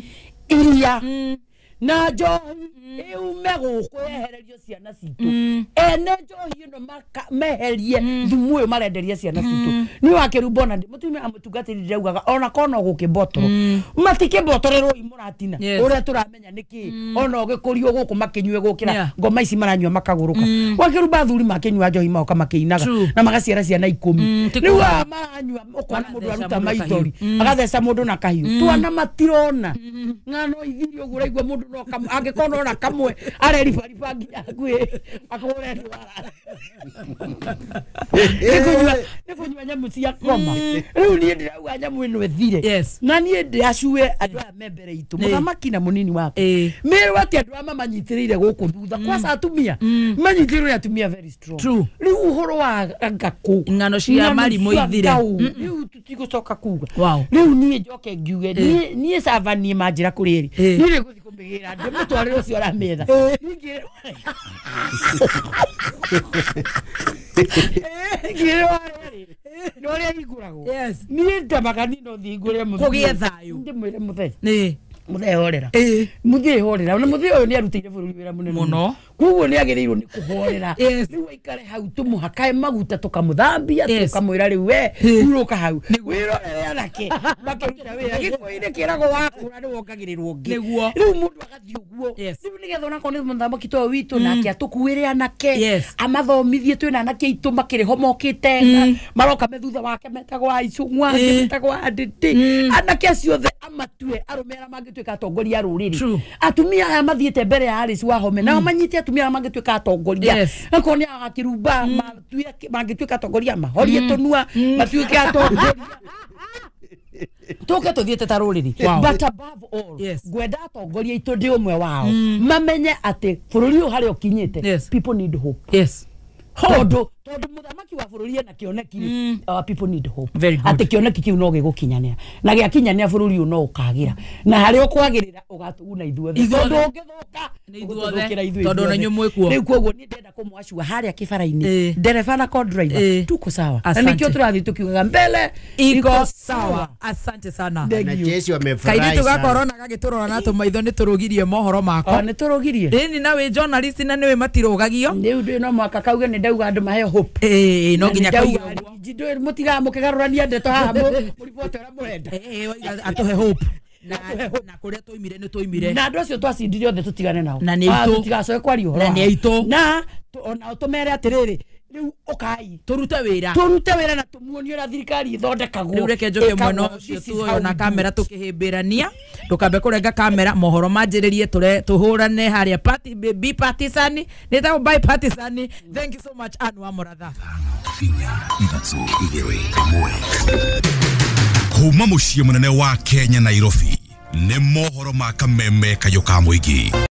iya mm. na njohi iume mm. e guku yehererio ciana citu ene njohi ino meherie mm. thumu uyu marenderia ciana mm. citu ni wake riu bonandi mutume amutungatirire augaga ona i kona gukimbotoro matikibotorerwo imuratina uria turamenya niki ona ugikurio guku makinyue gukira ngoma ici maranyua makaguruka wake riu bathuri makinyua njohi maoka inaga na magaciara ciana ikumi riu maranyua ukona mundu aruta maithori agatheca mundu na kahiu twana matirona ng'ano ithiri uguo raigua mundu no kamwe angikorwo na kamwe areribariba nginya nguä akåre ndwara nä kå nyua nyamå cia koma mm. rä u niä ndä rauga nyamå ethire na niä ndä acue andå aya me mbere itå na må nini wake mä rwo atä andå aya mamanyitä rä ire atumia mm. manyitä rä atumia rä u å hå ro wa ngakå ng'ano cia marimå ithire rä u kuga rä u niä njoke ngiuge niä cavanie manjä ra kå rä eri kumbigirira ndi mutwarire ucio aramira eh. ngire warere eh, ni uria hinguragwo niä ndambaga no thingure kugä thayå ndä mwä re må thenya må thehorera eh. må thiä horera na må thiä å yå nä arutä ire bå rå ri wä ra må må no koguo ni agä rä irwo nä kå horera rä u hau tå må hakae maguta tå kamå thambia tå kamwä ra rä u we urå ka hau wä rorere anake makä ra wä ra gä kå-inä kä ragwo wakå ra nä wongagä rä rwo ngä rä u må ndå agathiä å guo rä u nä getha onakorwo nä mũthamaki toyo witå mm. nake atå kuä rä anake amathomithie twä na anake aitå makä rä ho mokä te mm. maroka me thutha wake metagwo aicung'wa eh. metagwo andindä mm. anake aciothe amatue arå me arä a mangä tuä ka atongoria ruriri rä atumia aya mathiä te mbere ya aris wahome nao manyite atumia ka atongoria yes. akorwo ni agakirumba mangituika mm. atongoria mahorie mm. tunua matuike mm. atongoria tuke tuthiite ta ruriri but above all ngwenda yes. itå ndä å mwe wao mamenye atä bå rå ri ukinyite harä a å kinyä yes tondu muthamaki wa bururi ena kioneki mm. our people need hope ati kioneki no gigukinyanira na giakinyanira bururi uyu ukagira na hari ukwagirira ugatuguna ithuothe tondu ungithuka rå ithuothe tondu na nyumwe kuo riu koguo ni ndenda kumwacua haria kibara-ini dereva na co-driver tuko sawa na nikio turathi tukiugaga mbele iko sawa asante sana na jeshi wamefurahi kaini tugakorwo na gagiturora na ni turugirie mohoro makwa oh, ni turugirie ni na wi journalist na ni wi matirugagio ndio no mwaka kauge ni ndauga andu maheo hope eh, eh, eh no nginya kaiga jindo mutiga mukigarurania ndeto haha muribote ura murenda eh, eh waiga atuhe hope na kå rä tå imire nä tå imire andå acio twacindire othe tå tigane nao na å horo nä aitå na onao tå mere atä rä rä riu ukai turute wira turute wira na tumuonio na thirikari ithondekagwo riu reke njoke mwena ucio tuoyo na kamera tukihimbirania ndukambe kurenga kamera mohoro manjiririe ture tuhurane haria party baby partisan ni ta by partisan thank you so much anu amuratha inya ithatũ igĩrĩ ĩmwe kuma mũciĩ mũnene wa kenya nairobi nĩ mohoro ma kameme kayũ ka mũingĩ